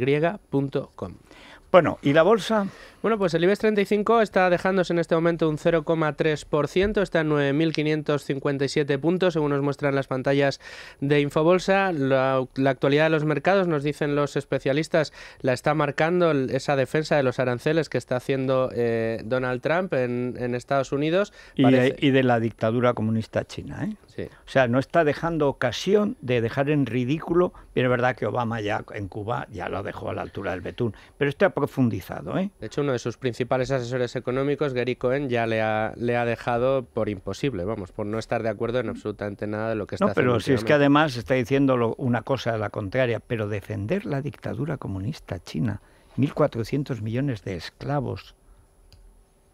bueno, ¿y la bolsa? Bueno, pues el IBEX 35 está dejándose en este momento un 0,3%, está en 9.557 puntos, según nos muestran las pantallas de Infobolsa. La, actualidad de los mercados, nos dicen los especialistas, la está marcando esa defensa de los aranceles que está haciendo eh, Donald Trump en, Estados Unidos. Y, de, la dictadura comunista china. ¿eh? O sea, no está dejando ocasión de dejar en ridículo ...pero es verdad que Obama ya en Cuba ya lo dejó a la altura del betún, pero esto ha profundizado. ¿eh? De hecho, uno de sus principales asesores económicos, Gary Cohen, ya le ha, le ha dejado por imposible, vamos, por no estar de acuerdo en absolutamente nada de lo que está haciendo. No, pero si es que además está diciendo una cosa a la contraria, pero defender la dictadura comunista china, 1.400 millones de esclavos,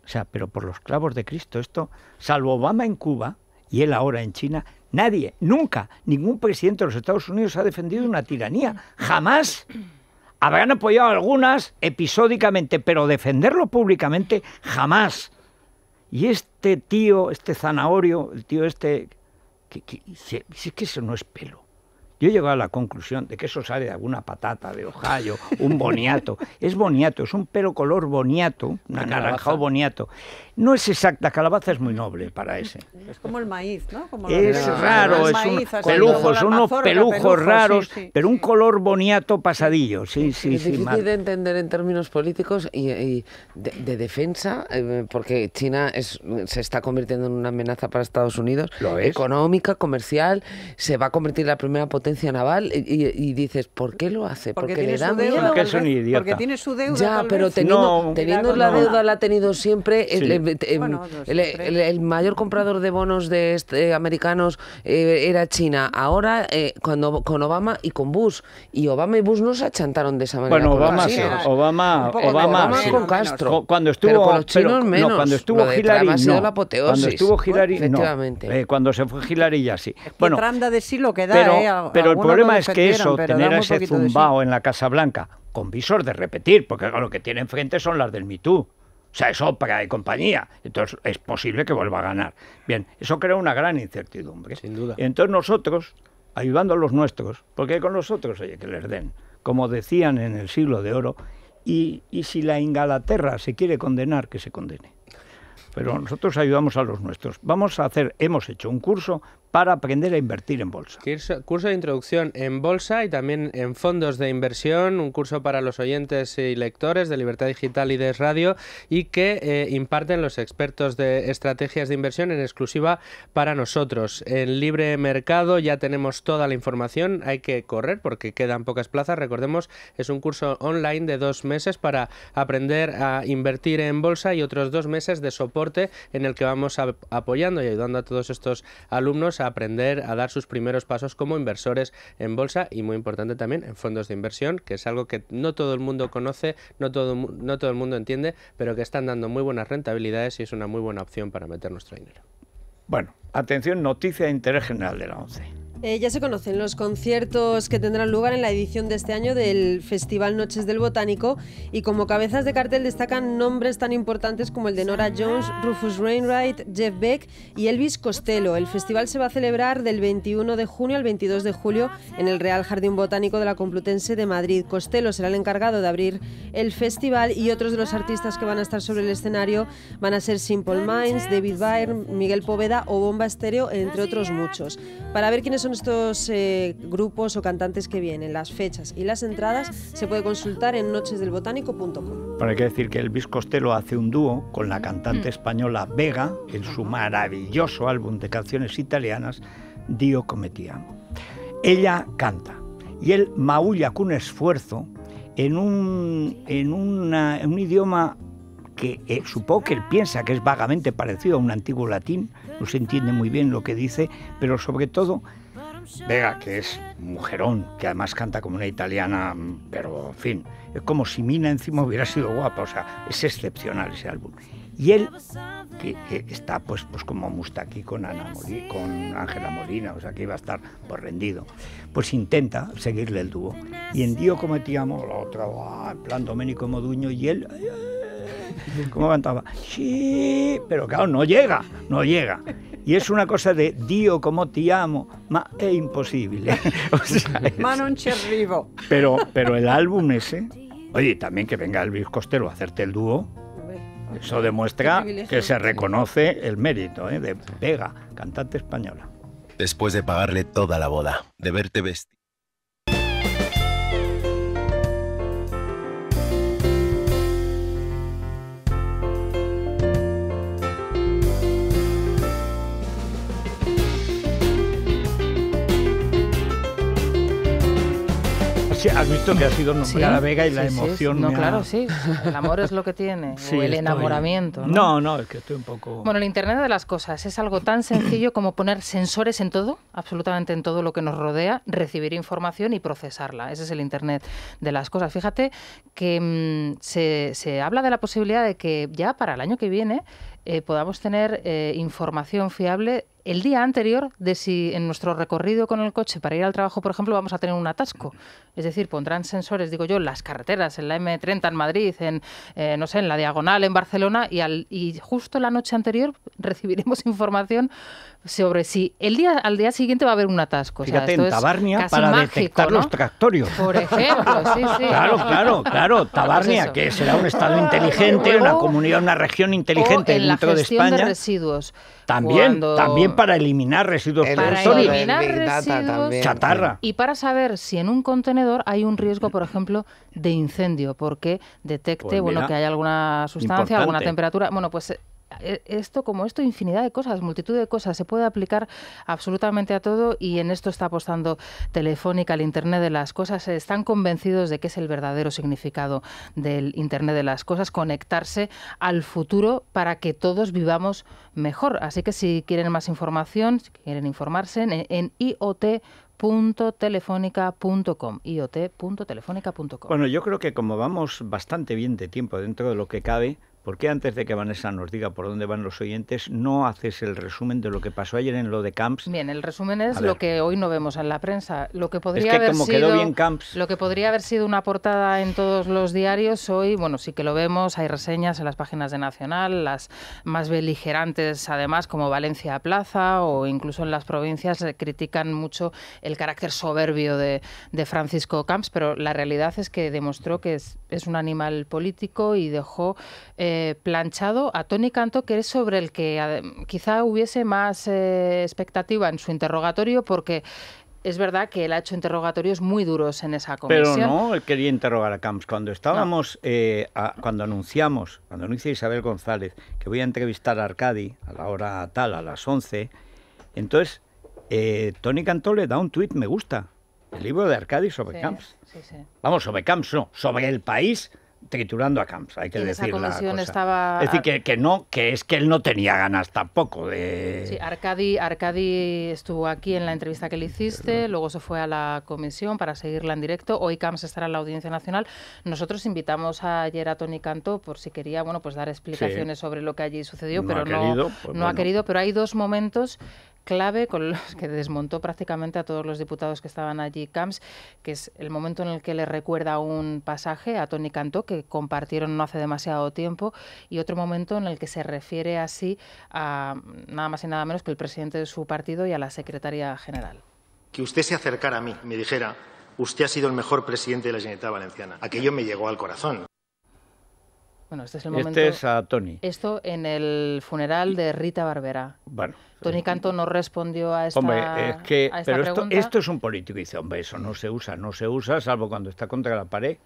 o sea, pero por los clavos de Cristo, esto, salvo Obama en Cuba y él ahora en China, Nadie, nunca, ningún presidente de los Estados Unidos ha defendido una tiranía. Jamás. Habrán apoyado algunas episódicamente, pero defenderlo públicamente jamás. Y este tío, este zanahorio, el tío este, que, que, que eso no es pelo. Yo he llegado a la conclusión de que eso sale de alguna patata de Ohio, un boniato. es boniato, es un pelo color boniato, un anaranjado boniato. No es exacta, calabaza es muy noble para ese. Es como el maíz, ¿no? es raro, es un, pelujo, es unos pelujos raros, pero un color boniato pasadillo. Sí, sí, es difícil de entender en términos políticos y, de, defensa, eh, porque China es, se está convirtiendo en una amenaza para Estados Unidos, económica, comercial, se va a convertir en la primera potencia naval y, dices, ¿por qué lo hace? Porque, porque le da Porque, tiene su deuda. Ya, pero teniendo, la deuda la ha tenido siempre. Eh, Em, el, mayor comprador de bonos de este, eh, americanos eh, era China. Ahora, eh, cuando, con Obama y con Bush. Y Obama y Bush no se achantaron de esa manera. Bueno, Obama Obama, Obama, con Castro. Cuando estuvo, pero con los menos. No, cuando estuvo Hillary, no. cuando estuvo Hillary, cuando se fue Hillary ya sí. Bueno, bueno, de sí lo que da, pero, el problema es que eso, tener ese zumbao en la Casa Blanca, con visor de repetir, porque lo que tiene enfrente son las del MeToo. O sea, es ópera de compañía. Entonces es posible que vuelva a ganar. Bien, eso crea una gran incertidumbre. Sin duda. entonces nosotros, ayudando a los nuestros, porque con nosotros otros, oye, que les den, como decían en el siglo de oro, y, y si la Inglaterra se quiere condenar, que se condene pero nosotros ayudamos a los nuestros. Vamos a hacer, hemos hecho un curso para aprender a invertir en bolsa. Curso, de introducción en bolsa y también en fondos de inversión, un curso para los oyentes y lectores de Libertad Digital y de Radio y que eh, imparten los expertos de estrategias de inversión en exclusiva para nosotros. En libre mercado ya tenemos toda la información, hay que correr porque quedan pocas plazas. Recordemos, es un curso online de dos meses para aprender a invertir en bolsa y otros dos meses de soporte en el que vamos apoyando y ayudando a todos estos alumnos a aprender a dar sus primeros pasos como inversores en bolsa y muy importante también en fondos de inversión, que es algo que no todo el mundo conoce, no todo, no todo el mundo entiende, pero que están dando muy buenas rentabilidades y es una muy buena opción para meter nuestro dinero. Bueno, atención, noticia de interés general de la ONCE. Eh, ya se conocen los conciertos que tendrán lugar en la edición de este año del Festival Noches del Botánico y como cabezas de cartel destacan nombres tan importantes como el de Nora Jones, Rufus Wainwright, Jeff Beck y Elvis Costello. El festival se va a celebrar del 21 de junio al 22 de julio en el Real Jardín Botánico de la Complutense de Madrid. Costello será el encargado de abrir el festival y otros de los artistas que van a estar sobre el escenario van a ser Simple Minds, David Byrne, Miguel Poveda o Bomba Estéreo, entre otros muchos. Para ver quiénes son estos eh, grupos o cantantes que vienen, las fechas y las entradas, se puede consultar en nochesdelbotánico.com. hay que decir que Elvis Costello hace un dúo con la cantante mm. española Vega en su maravilloso álbum de canciones italianas, Dio Cometiamo. Ella canta y él maulla con esfuerzo en un, en un idioma que supo eh, supongo que él piensa que es vagamente parecido a un antiguo latín, no se entiende muy bien lo que dice, pero sobre todo Vega, que es mujerón, que además canta como una italiana, pero en fin, es como si Mina encima hubiera sido guapa, o sea, es excepcional ese álbum. Y él, que, está pues, pues como Mustaquí con Ana con Ángela Molina, o sea, que iba a estar por pues, rendido, pues intenta seguirle el dúo. Y en Dio cometíamos la otra, ah, en plan Domenico Moduño, y él... Eh, ¿Cómo cantaba? Sí, pero claro, no llega, no llega. Y es una cosa de Dio como te amo, ma è imposible. o non Pero, pero el álbum ese. Oye, también que venga Elvis Costello a hacerte el dúo. Eso demuestra que se reconoce el mérito ¿eh? de Vega, cantante española. Después de pagarle toda la boda, de verte vestido. has visto que ha sido nombrada Vega y la emoción. No, claro, sí. El amor es lo que tiene. el enamoramiento. ¿no? no, es que estoy un poco. Bueno, el Internet de las cosas es algo tan sencillo como poner sensores en todo, absolutamente en todo lo que nos rodea, recibir información y procesarla. Ese es el Internet de las cosas. Fíjate que mm, se, se habla de la posibilidad de que ya para el año que viene eh, podamos tener eh, información fiable el día anterior de si en nuestro recorrido con el coche para ir al trabajo, por ejemplo, vamos a tener un atasco. Es decir, pondrán sensores, digo yo, en las carreteras, en la M30 en Madrid, en, eh, no sé, en la Diagonal en Barcelona, y, al, y justo la noche anterior recibiremos información sobre si el día al día siguiente va a haber un atasco. Fíjate, en Tabarnia para detectar los tractorios. Por ejemplo, sí, sí. Claro, claro, claro. Tabarnia, pues que será un estado inteligente, una comunidad, una región inteligente en la de residuos. También, también para eliminar residuos para eliminar residuos chatarra. Y para saber si en un contenedor hay un riesgo, por ejemplo, de incendio, porque detecte pues bueno que hay alguna sustancia, alguna temperatura. Bueno, pues eh, e, esto como esto, infinidad de cosas, multitud de cosas. Se puede aplicar absolutamente a todo y en esto está apostando Telefónica, el Internet de las Cosas. Están convencidos de que es el verdadero significado del Internet de las Cosas, conectarse al futuro para que todos vivamos mejor. Así que si quieren más información, si quieren informarse en, en iot.telefónica.com Bueno, yo creo que como vamos bastante bien de tiempo dentro de lo que cabe, ¿Por antes de que Vanessa nos diga por dónde van los oyentes, no haces el resumen de lo que pasó ayer en lo de Camps? Bien, el resumen es lo que hoy no vemos en la prensa. Lo que podría haber sido, Lo que podría haber sido una portada en todos los diarios, hoy, bueno, sí que lo vemos, hay reseñas en las páginas de Nacional, las más beligerantes además, como Valencia Plaza o incluso en las provincias, eh, critican mucho el carácter soberbio de, Francisco Camps, pero la realidad es que demostró que es, un animal político y dejó... Eh, eh, planchado a Tony Cantó... que es sobre el que quizá hubiese más eh, expectativa en su interrogatorio, porque es verdad que él ha hecho interrogatorios muy duros en esa comisión. Pero no, él quería interrogar a Camps. Cuando estábamos, eh, cuando anunciamos, cuando anuncia Isabel González que voy a entrevistar a Arcadi a la hora tal, a las 11, entonces Tony Cantó le da un tuit, me gusta, el libro de Arcadi sobre Camps. Vamos, sobre Camps no, sobre el país triturando a Camps, hay que decir Es decir, que, no, que es que él no tenía ganas tampoco de... Sí, Arcadi, Arcadi estuvo aquí en la entrevista que le hiciste, luego se fue a la comisión para seguirla en directo, hoy Camps estará en la Audiencia Nacional. Nosotros invitamos ayer a Tony canto por si quería, bueno, pues dar explicaciones sobre lo que allí sucedió, pero pues no, ha querido, pero hay dos momentos clave con los que desmontó prácticamente a todos los diputados que estaban allí camps, que es el momento en el que le recuerda un pasaje a Tony Cantó que compartieron no hace demasiado tiempo y otro momento en el que se refiere así a mm, nada más y nada menos que el presidente de su partido y a la secretaria general. Que usted se acercara a mí me dijera, usted ha sido el mejor presidente de la Generalitat Valenciana. Aquello me llegó al corazón. Bueno, este es el este momento. a Esto en el funeral de Rita Barbera. Bueno. Tony Canto no respondió a esta, hombre, es que, pero Esto, es un político dice, hombre, eso no se usa, no se usa, salvo cuando está contra la pared.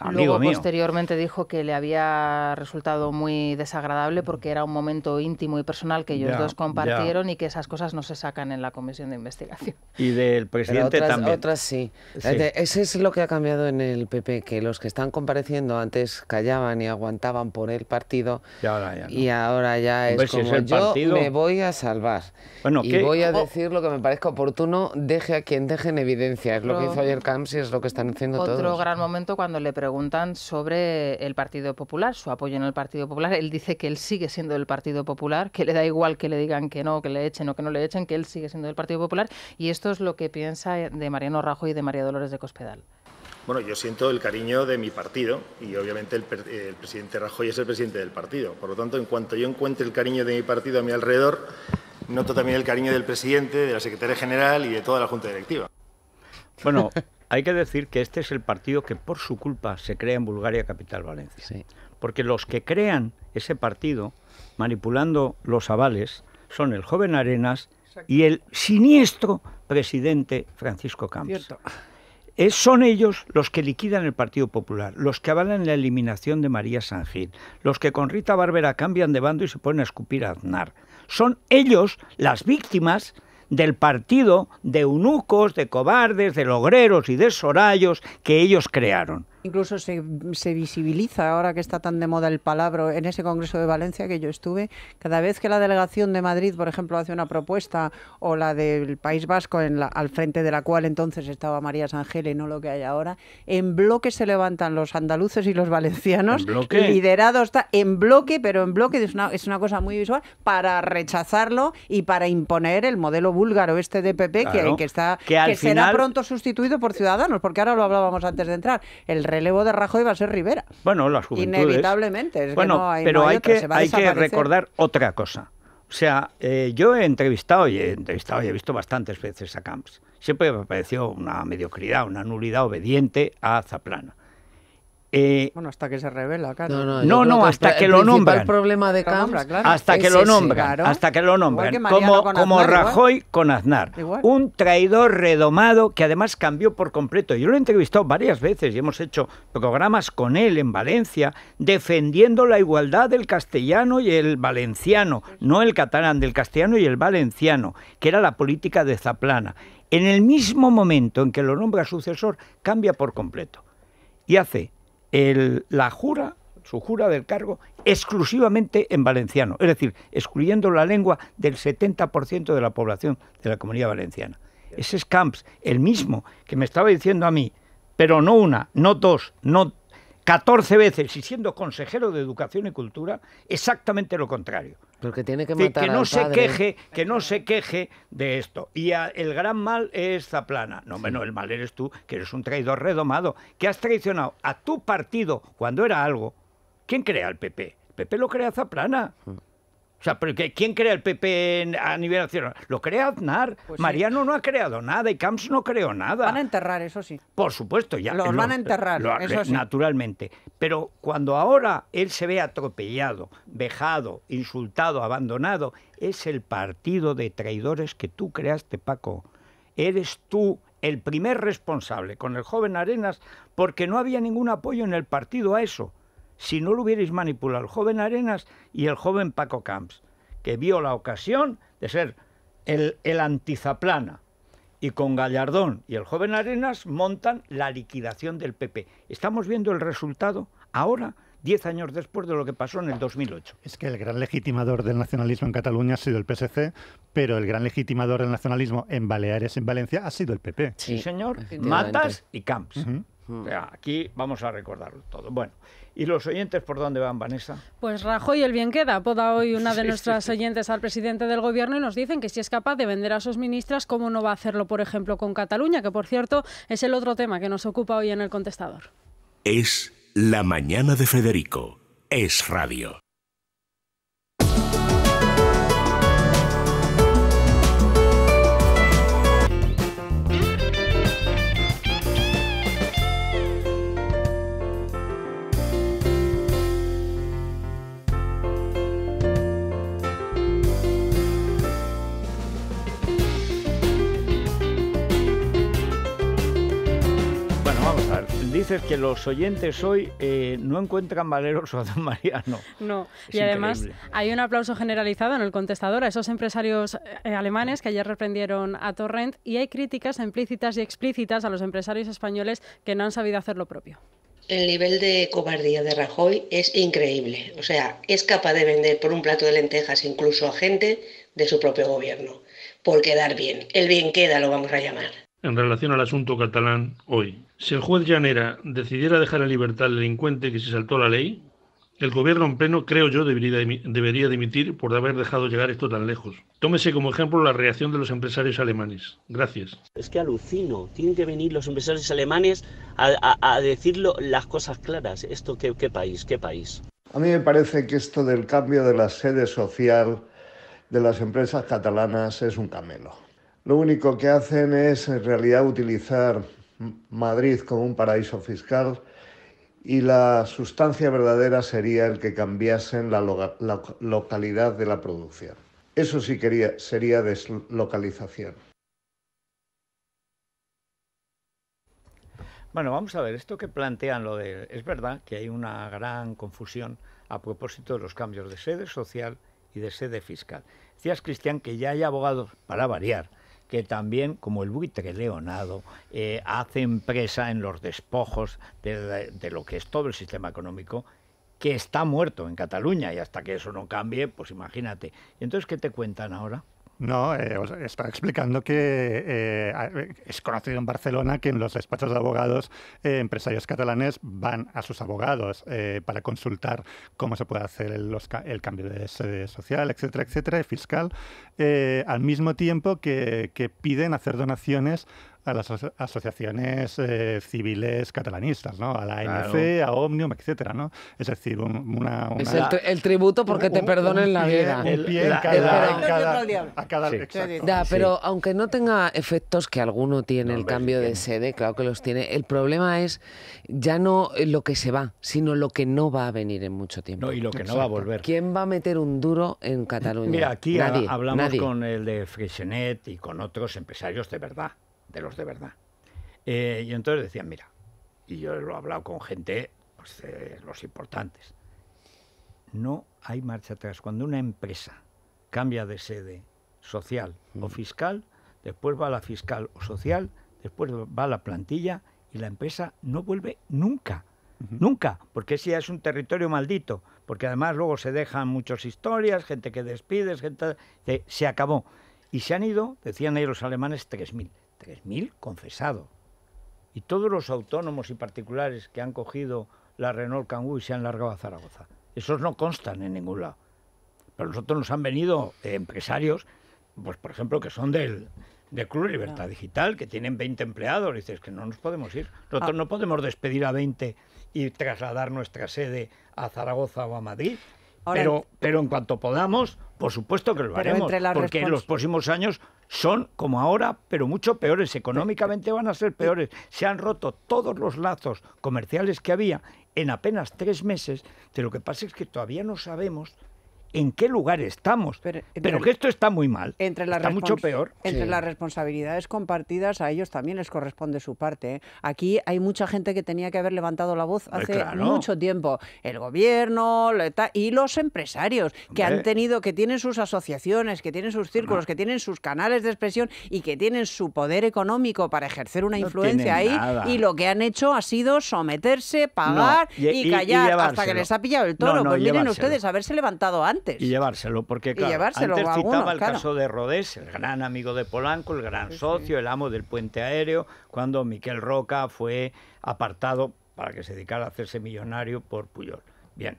Amigo Luego, posteriormente dijo que le había resultado muy desagradable porque era un momento íntimo y personal que ellos dos compartieron y que esas cosas no se sacan en la comisión de investigación. Y del presidente también. también. Otras sí. Eh, ese es lo que ha cambiado en el PP, que los que están compareciendo antes callaban y aguantaban por el partido y ahora ya, y ahora ya es como yo me voy a salvar. Bueno, y voy a decir lo que me parezca oportuno, deje a quien deje en evidencia. Es lo que hizo ayer Camps y es lo que están haciendo otro todos. Otro gran momento cuando le preguntan sobre el Partido Popular, su apoyo en el Partido Popular. Él dice que él sigue siendo del Partido Popular, que le da igual que le digan que no, que le echen o que no le echen, que él sigue siendo del Partido Popular. Y esto es lo que piensa de Mariano Rajoy y de María Dolores de Cospedal. Bueno, yo siento el cariño de mi partido y obviamente el, eh, presidente Rajoy es el presidente del partido. Por lo tanto, en cuanto yo encuentre el cariño de mi partido a mi alrededor, noto también el cariño del presidente, de la secretaria general y de toda la Junta Directiva. Bueno, hay que decir que este es el partido que por su culpa se crea en Bulgaria Capital Valencia. Porque los que crean ese partido, manipulando los avales, son el joven Arenas y el siniestro presidente Francisco Campos. Es, son ellos los que liquidan el Partido Popular, los que avalan la eliminación de María San los que con Rita Barbera cambian de bando y se ponen a escupir a Aznar, son ellos las víctimas del partido de eunucos, de cobardes, de logreros y de sorayos que ellos crearon incluso se, se, visibiliza ahora que está tan de moda el palabra en ese Congreso de Valencia que yo estuve. Cada vez que la delegación de Madrid, por ejemplo, hace una propuesta o la del País Vasco, en la, al frente de la cual entonces estaba María Sangel y no lo que hay ahora, en bloque se levantan los andaluces y los valencianos, liderados en bloque, pero en bloque es una, es una cosa muy visual, para rechazarlo y para imponer el modelo búlgaro este de PP que, que, está, que, será pronto sustituido por Ciudadanos, porque ahora lo hablábamos antes de entrar. El el Evo de Rajoy va a ser Rivera. Bueno, las Inevitablemente. pero hay, que, hay que recordar otra cosa. O sea, eh, yo he entrevistado y he entrevistado y he visto bastantes veces a Camps. Siempre me pareció una mediocridad, una nulidad obediente a Zaplana. Eh, bueno, hasta que se revela, claro. No, no, no, hasta que, lo nombran. El problema de Camps, claro, Hasta, que lo nombran, hasta que lo nombran, Como, Rajoy con Aznar. Un traidor redomado que además cambió por completo. Yo lo he entrevistado varias veces y hemos hecho programas con él en Valencia defendiendo la igualdad del castellano y el valenciano, no el catalán, del castellano y el valenciano, que era la política de Zaplana. En el mismo momento en que lo nombra sucesor, cambia por completo. Y hace la jura, su jura del cargo, exclusivamente en valenciano, es decir, excluyendo la lengua del 70% de la población de la comunidad valenciana. Ese es Camps, el mismo que me estaba diciendo a mí, pero no una, no dos, no 14 veces y siendo consejero de Educación y Cultura, exactamente lo contrario que no se queje, que no se queje de esto. Y el gran mal es Zaplana. No, menos el mal eres tú, que eres un traidor redomado, que has traicionado a tu partido cuando era algo. ¿Quién crea el PP? El PP lo crea Zaplana. Mm. O sea, ¿quién crea el PP a nivel nacional? Lo crea Aznar. Pues Mariano no ha creado nada y Camps no creó nada. Van a enterrar, eso sí. Por supuesto, ya. Los, van a enterrar, eso sí. Naturalmente. Pero cuando ahora él se ve atropellado, vejado, insultado, abandonado, es el partido de traidores que tú creaste, Paco. Eres tú el primer responsable con el joven Arenas porque no había ningún apoyo en el partido a eso si no lo hubierais manipulado el joven Arenas y el joven Paco Camps, que vio la ocasión de ser el, el antizaplana. Y con Gallardón y el joven Arenas montan la liquidación del PP. Estamos viendo el resultado ahora diez años después de lo que pasó en el 2008. Es que el gran legitimador del nacionalismo en Cataluña ha sido el PSC, pero el gran legitimador del nacionalismo en Baleares, en Valencia, ha sido el PP. Sí, señor. Matas y Camps. Mm. aquí vamos a recordarlo todo. Bueno, ¿y los oyentes por dónde van, Vanessa? Pues Rajoy el bien queda. Poda hoy una de nuestras oyentes al presidente del gobierno y nos dicen que si es capaz de vender a sus ministras, ¿cómo no va a hacerlo, por ejemplo, con Cataluña? Que, por cierto, es el otro tema que nos ocupa hoy en el contestador. Es la mañana de Federico. Es radio. Dices que los oyentes hoy eh, no encuentran valeroso a Don Mariano. No, y además hay un aplauso generalizado en el contestador a esos empresarios eh, alemanes que ayer reprendieron a Torrent y hay críticas implícitas y explícitas a los empresarios españoles que no han sabido hacer lo propio. El nivel de cobardía de Rajoy es increíble. O sea, es capaz de vender por un plato de lentejas incluso a gente de su propio gobierno, por quedar bien. El bien queda lo vamos a llamar en relación al asunto catalán hoy. Si el juez Llanera decidiera dejar en libertad al delincuente que se saltó la ley, el gobierno en pleno, creo yo, debería, dimitir por haber dejado llegar esto tan lejos. Tómese como ejemplo la reacción de los empresarios alemanes. Gracias. Es que alucino. Tienen que venir los empresarios alemanes a, a, las cosas claras. Esto, qué país, qué país. A mí me parece que esto del cambio de la sede social de las empresas catalanas es un camelo. Lo único que hacen es en realidad utilizar Madrid como un paraíso fiscal y la sustancia verdadera sería el que cambiasen la, localidad de la producción. Eso sí quería, sería deslocalización. Bueno, vamos a ver, esto que plantean lo de... Es verdad que hay una gran confusión a propósito de los cambios de sede social y de sede fiscal. Decías, Cristian, que ya hay abogados, para variar, que también, como el buitre leonado, eh, hace empresa presa en los despojos de, de lo que es todo el sistema económico que está muerto en Cataluña y hasta que eso no cambie, pues imagínate. Entonces, ¿qué te cuentan ahora? No, eh, os estaba explicando que eh, eh, es conocido en Barcelona que en los despachos de abogados eh, empresarios catalanes van a sus abogados para consultar cómo se puede hacer el, cambio de sede social, etcétera, etcétera, fiscal, al mismo tiempo que piden hacer donaciones a las asociaciones eh, civiles catalanistas, ¿no? A la ANC, a Omnium, etcétera, ¿no? Es decir, una, Es el, tributo porque te perdonen la vida. El pie en cada... Da, pero aunque no tenga efectos que alguno tiene el cambio de sede, claro que los tiene, el problema es ya no eh, lo que se va, sino lo que no va a venir en mucho tiempo. No, y lo que no va a volver. ¿Quién va a meter un duro en Cataluña? Mira, aquí hablamos con el de Freixenet y con otros empresarios de verdad de los de verdad. Eh, y entonces decían, mira, y yo lo he hablado con gente, pues, los importantes, no hay marcha atrás. Cuando una empresa cambia de sede social o fiscal, después va la fiscal o social, después va a la plantilla y la empresa no vuelve nunca. Nunca, porque ese es un territorio maldito, porque además luego se dejan muchas historias, gente que despides, gente se acabó. Y se han ido, decían ahí los alemanes, 3.000. 3.000 confesados. Y todos los autónomos y particulares que han cogido la Renault Kangoo y se han largado a Zaragoza. Esos no constan en ningún lado. Pero nosotros nos han venido empresarios, pues por ejemplo, que son del, Club Libertad Digital, que tienen 20 empleados. dices que no nos podemos ir. Nosotros ah. no podemos despedir a 20 y trasladar nuestra sede a Zaragoza o a Madrid. pero, pero en cuanto podamos, por supuesto que lo haremos, porque en los próximos años son como ahora, pero mucho peores. Económicamente van a ser peores. Se han roto todos los lazos comerciales que había en apenas tres meses. De lo que pasa es que todavía no sabemos en qué lugar estamos. Pero, que esto está muy mal. está mucho peor. Entre las responsabilidades compartidas, a ellos también les corresponde su parte. ¿eh? Aquí hay mucha gente que tenía que haber levantado la voz hace mucho tiempo. El gobierno y los empresarios que han tenido, que tienen sus asociaciones, que tienen sus círculos, que tienen sus canales de expresión y que tienen su poder económico para ejercer una influencia ahí. Y lo que han hecho ha sido someterse, pagar y, callar hasta que les ha pillado el toro. pues miren ustedes, haberse levantado antes. Y llevárselo, porque claro, antes citaba el caso de Rodés, el gran amigo de Polanco, el gran socio, el amo del puente aéreo, cuando Miquel Roca fue apartado para que se dedicara a hacerse millonario por Puyol. Bien,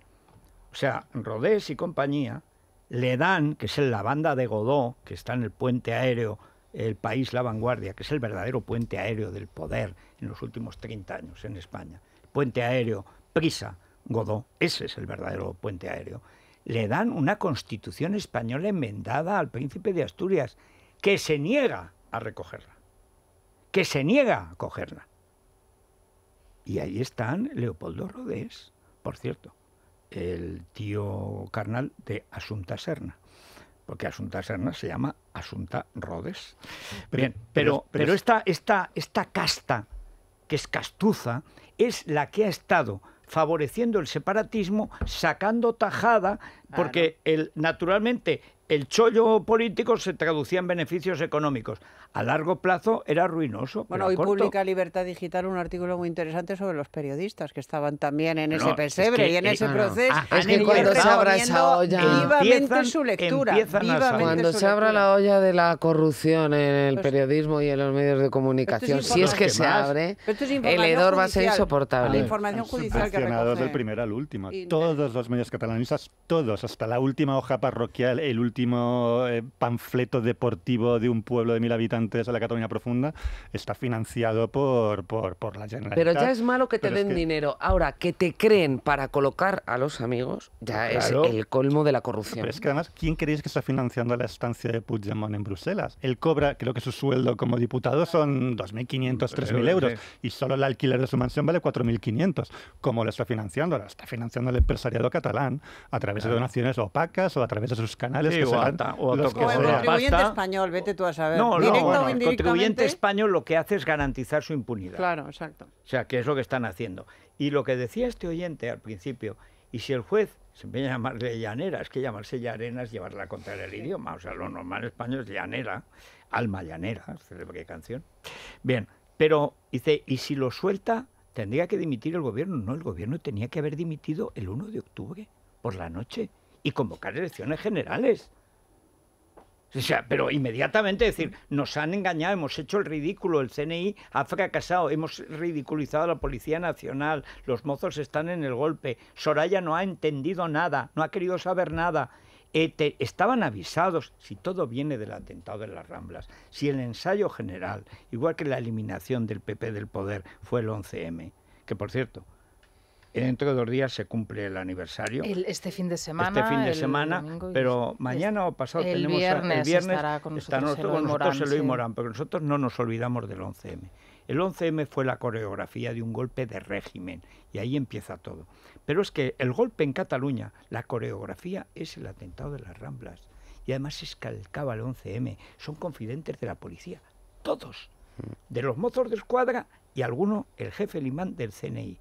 o sea, Rodés y compañía le dan, que es la banda de Godó, que está en el puente aéreo, el país La Vanguardia, que es el verdadero puente aéreo del poder en los últimos 30 años en España. Puente aéreo, prisa, Godó, ese es el verdadero puente aéreo le dan una constitución española enmendada al príncipe de Asturias, que se niega a recogerla, que se niega a cogerla. Y ahí están Leopoldo Rodés, por cierto, el tío carnal de Asunta Serna, porque Asunta Serna se llama Asunta Rodés. Bien, pero, esta casta, que es castuza, es la que ha estado favoreciendo el separatismo, sacando tajada, porque el, naturalmente el chollo político se traducía en beneficios económicos. A largo plazo era ruinoso. Bueno, hoy publica Libertad Digital un artículo muy interesante sobre los periodistas que estaban también en ese pesebre y en eh, ese ah, proceso. Ah, es que cuando se abra esa olla. Vivamente su lectura. cuando se abra la olla de la corrupción en el pues periodismo y en los medios de comunicación, si es que, se abre, el hedor va a ser insoportable. La información judicial que del primero al último. Todos los medios catalanistas, todos, hasta la última hoja parroquial, el último último eh, panfleto deportivo de un pueblo de mil habitantes de la Cataluña Profunda está financiado por, por, la Generalitat. Pero ya es malo que te den dinero. Ahora, que te creen para colocar a los amigos ya es el colmo de la corrupción. Pero es que además, ¿quién creéis que está financiando la estancia de Puigdemont en Bruselas? Él cobra, creo que su sueldo como diputado son 2.500, 3.000 euros y solo el alquiler de su mansión vale 4.500. ¿Cómo lo está financiando? Lo está financiando el empresariado catalán a través de donaciones opacas o a través de sus canales o, el contribuyente español, vete tú a saber. No, no, contribuyente español lo que hace es garantizar su impunidad. Claro, exacto. O sea, que es lo que están haciendo. Y lo que decía este oyente al principio, y si el juez se empeña a llamarle llanera, es que llamarse llanera es llevarla contra el idioma, o sea, lo normal español es llanera, alma llanera, qué canción. Bien, pero dice, y si lo suelta, tendría que dimitir el gobierno. No, el gobierno tenía que haber dimitido el 1 de octubre, por la noche, y convocar elecciones generales pero inmediatamente decir, nos han engañado, hemos hecho el ridículo, el CNI ha fracasado, hemos ridiculizado a la Policía Nacional, los mozos están en el golpe, Soraya no ha entendido nada, no ha querido saber nada. Eh, estaban avisados, si todo viene del atentado de las Ramblas, si el ensayo general, igual que la eliminación del PP del poder, fue el 11M, que por cierto, Dentro de dos días se cumple el aniversario. este fin de semana. Este fin de semana. Pero mañana o pasado el tenemos el viernes. Estará con nosotros, está con Morán, Morán, pero nosotros no nos olvidamos del 11M. El 11M fue la coreografía de un golpe de régimen y ahí empieza todo. Pero es que el golpe en Cataluña, la coreografía es el atentado de las Ramblas y además se escalcaba el 11M. Son confidentes de la policía, todos, mm. de los mozos de escuadra y alguno, el jefe Limán del CNI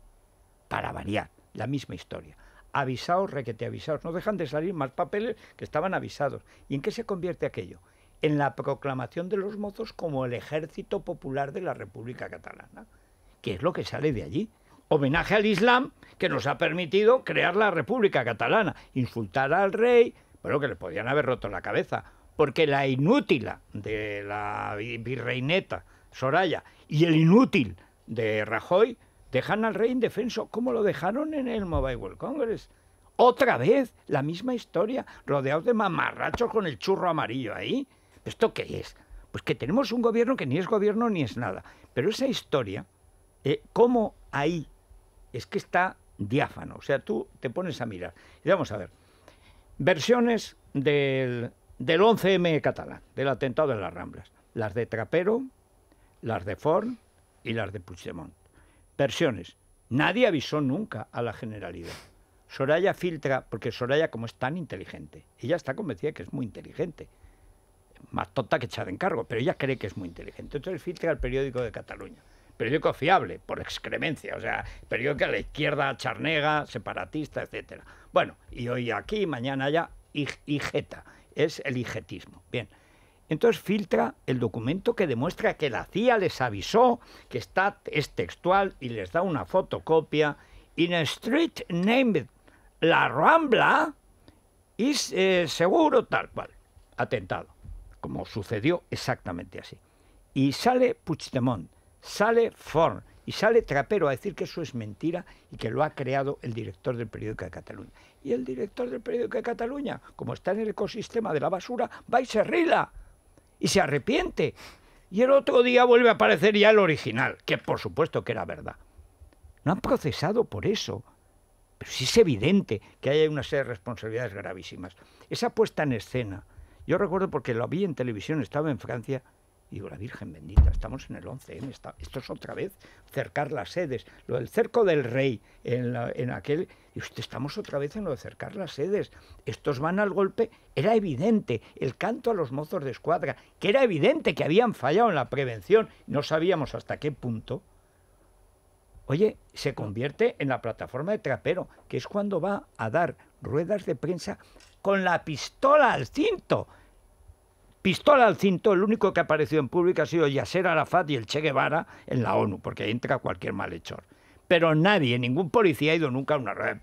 para variar, la misma historia. Avisaos, requete no dejan de salir más papeles que estaban avisados. ¿Y en qué se convierte aquello? En la proclamación de los mozos como el ejército popular de la República Catalana, ¿Qué es lo que sale de allí homenaje al Islam que nos ha permitido crear la República Catalana, insultar al rey, bueno, que le podían haber roto la cabeza, porque la inútil de la virreineta Soraya y el inútil de Rajoy Dejan al rey indefenso como lo dejaron en el Mobile World Congress. Otra vez, la misma historia, rodeados de mamarrachos con el churro amarillo ahí. ¿Esto qué es? Pues que tenemos un gobierno que ni es gobierno ni es nada. Pero esa historia, eh, ¿cómo ahí? Es que está diáfano. O sea, tú te pones a mirar. Y vamos a ver. Versiones del, del 11M catalán, del atentado de las Ramblas. Las de Trapero, las de Ford y las de Puigdemont. Versiones. Nadie avisó nunca a la generalidad. Soraya filtra, porque Soraya como es tan inteligente, ella está convencida que es muy inteligente, más tonta que echar en cargo, pero ella cree que es muy inteligente. Entonces filtra el periódico de Cataluña, periódico fiable, por excremencia, o sea, periódico de la izquierda charnega, separatista, etcétera. Bueno, y hoy aquí, mañana ya hijeta. es el hijetismo. Bien, entonces filtra el documento que demuestra que la CIA les avisó, que está, es textual y les da una fotocopia. In a street named La Rambla is eh, seguro tal cual. Atentado. Como sucedió exactamente así. Y sale Puigdemont, sale Forn y sale Trapero a decir que eso es mentira y que lo ha creado el director del periódico de Cataluña. Y el director del periódico de Cataluña, como está en el ecosistema de la basura, va y se rila y se arrepiente. Y el otro día vuelve a aparecer ya el original, que por supuesto que era verdad. No han procesado por eso. Pero sí es evidente que hay una serie de responsabilidades gravísimas. Esa puesta en escena, yo recuerdo porque lo vi en televisión, estaba en Francia, digo, la Virgen bendita, estamos en el 11M, ¿eh? esto es otra vez cercar las sedes. Lo del cerco del rey en, en aquel... Y usted, estamos otra vez en lo de cercar las sedes. Estos van al golpe. Era evidente el canto a los mozos de escuadra, que era evidente que habían fallado en la prevención. No sabíamos hasta qué punto. Oye, se convierte en la plataforma de trapero, que es cuando va a dar ruedas de prensa con la pistola al cinto. Pistola al cinto, el único que ha aparecido en público ha sido Yasser Arafat y el Che Guevara en la ONU, porque entra cualquier malhechor pero nadie, ningún policía ha ido nunca a una rueda de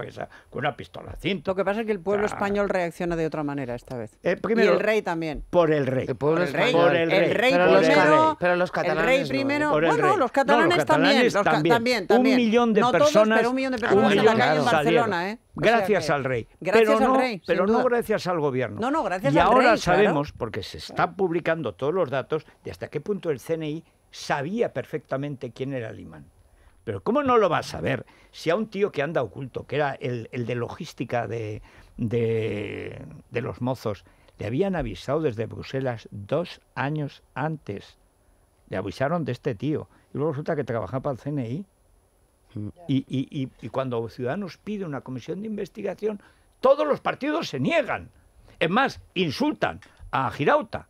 con una pistola cinta. Lo que pasa es que el pueblo español reacciona de otra manera esta vez. Eh, y el rey también. Por el rey. El rey. Por el rey. pero primero. Los pero los catalanes. El rey ¿eh? primero. bueno, Los, catalanes también, Un, millón de personas, pero un millón de personas. en Barcelona, ¿eh? Gracias al rey. Gracias al rey, Pero no gracias al gobierno. y ahora sabemos, porque se están publicando todos los datos, de hasta qué punto el CNI sabía perfectamente quién era el pero ¿cómo no lo vas a saber Si a un tío que anda oculto, que era el, de logística de, los mozos, le habían avisado desde Bruselas dos años antes. Le avisaron de este tío. Y luego resulta que trabajaba para el CNI. Mm. y, y, y cuando Ciudadanos pide una comisión de investigación, todos los partidos se niegan. Es más, insultan a Girauta.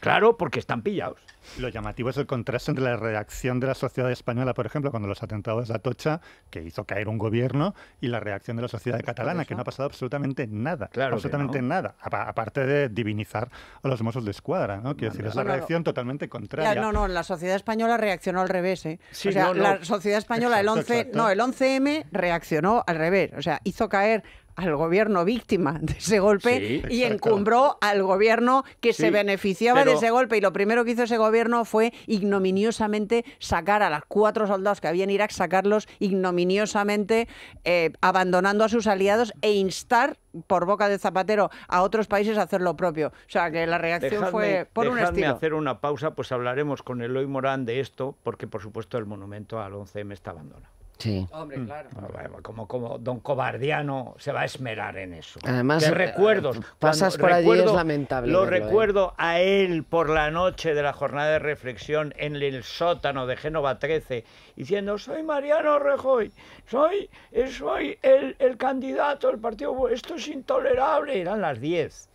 Claro, porque están pillados. Lo llamativo es el contraste entre la reacción de la sociedad española, por ejemplo, cuando los atentados de Atocha, que hizo caer un gobierno, y la reacción de la sociedad catalana, que no ha pasado absolutamente nada. Claro absolutamente nada. Aparte de divinizar a los mozos de escuadra, ¿no? Quiero decir, es la reacción totalmente contraria. no, no, la sociedad española reaccionó al revés, ¿eh? sí, o sea, la sociedad española, el 11, no, el 11M reaccionó al revés. O sea, hizo caer al gobierno víctima de ese golpe y encumbró al gobierno que se beneficiaba de ese golpe. Y lo primero que hizo ese gobierno fue ignominiosamente sacar a los cuatro soldados que había en Irak, sacarlos ignominiosamente, eh, abandonando a sus aliados e instar por boca de Zapatero a otros países a hacer lo propio. O sea, que la reacción fue por un estilo. hacer una pausa, pues hablaremos con Eloy Morán de esto, porque por supuesto el monumento al 11M está abandonado. Sí. Mm. Ah, como, como don Cobardiano se va a esmerar en eso. Además, eh, recuerdos. Pasas por allí lamentable. Lo ¿eh? recuerdo a él por la noche de la jornada de reflexión en el sótano de Génova 13, diciendo: Soy Mariano Rejoy, soy, eh, soy el, el candidato del partido. Esto es intolerable. Eran las 10.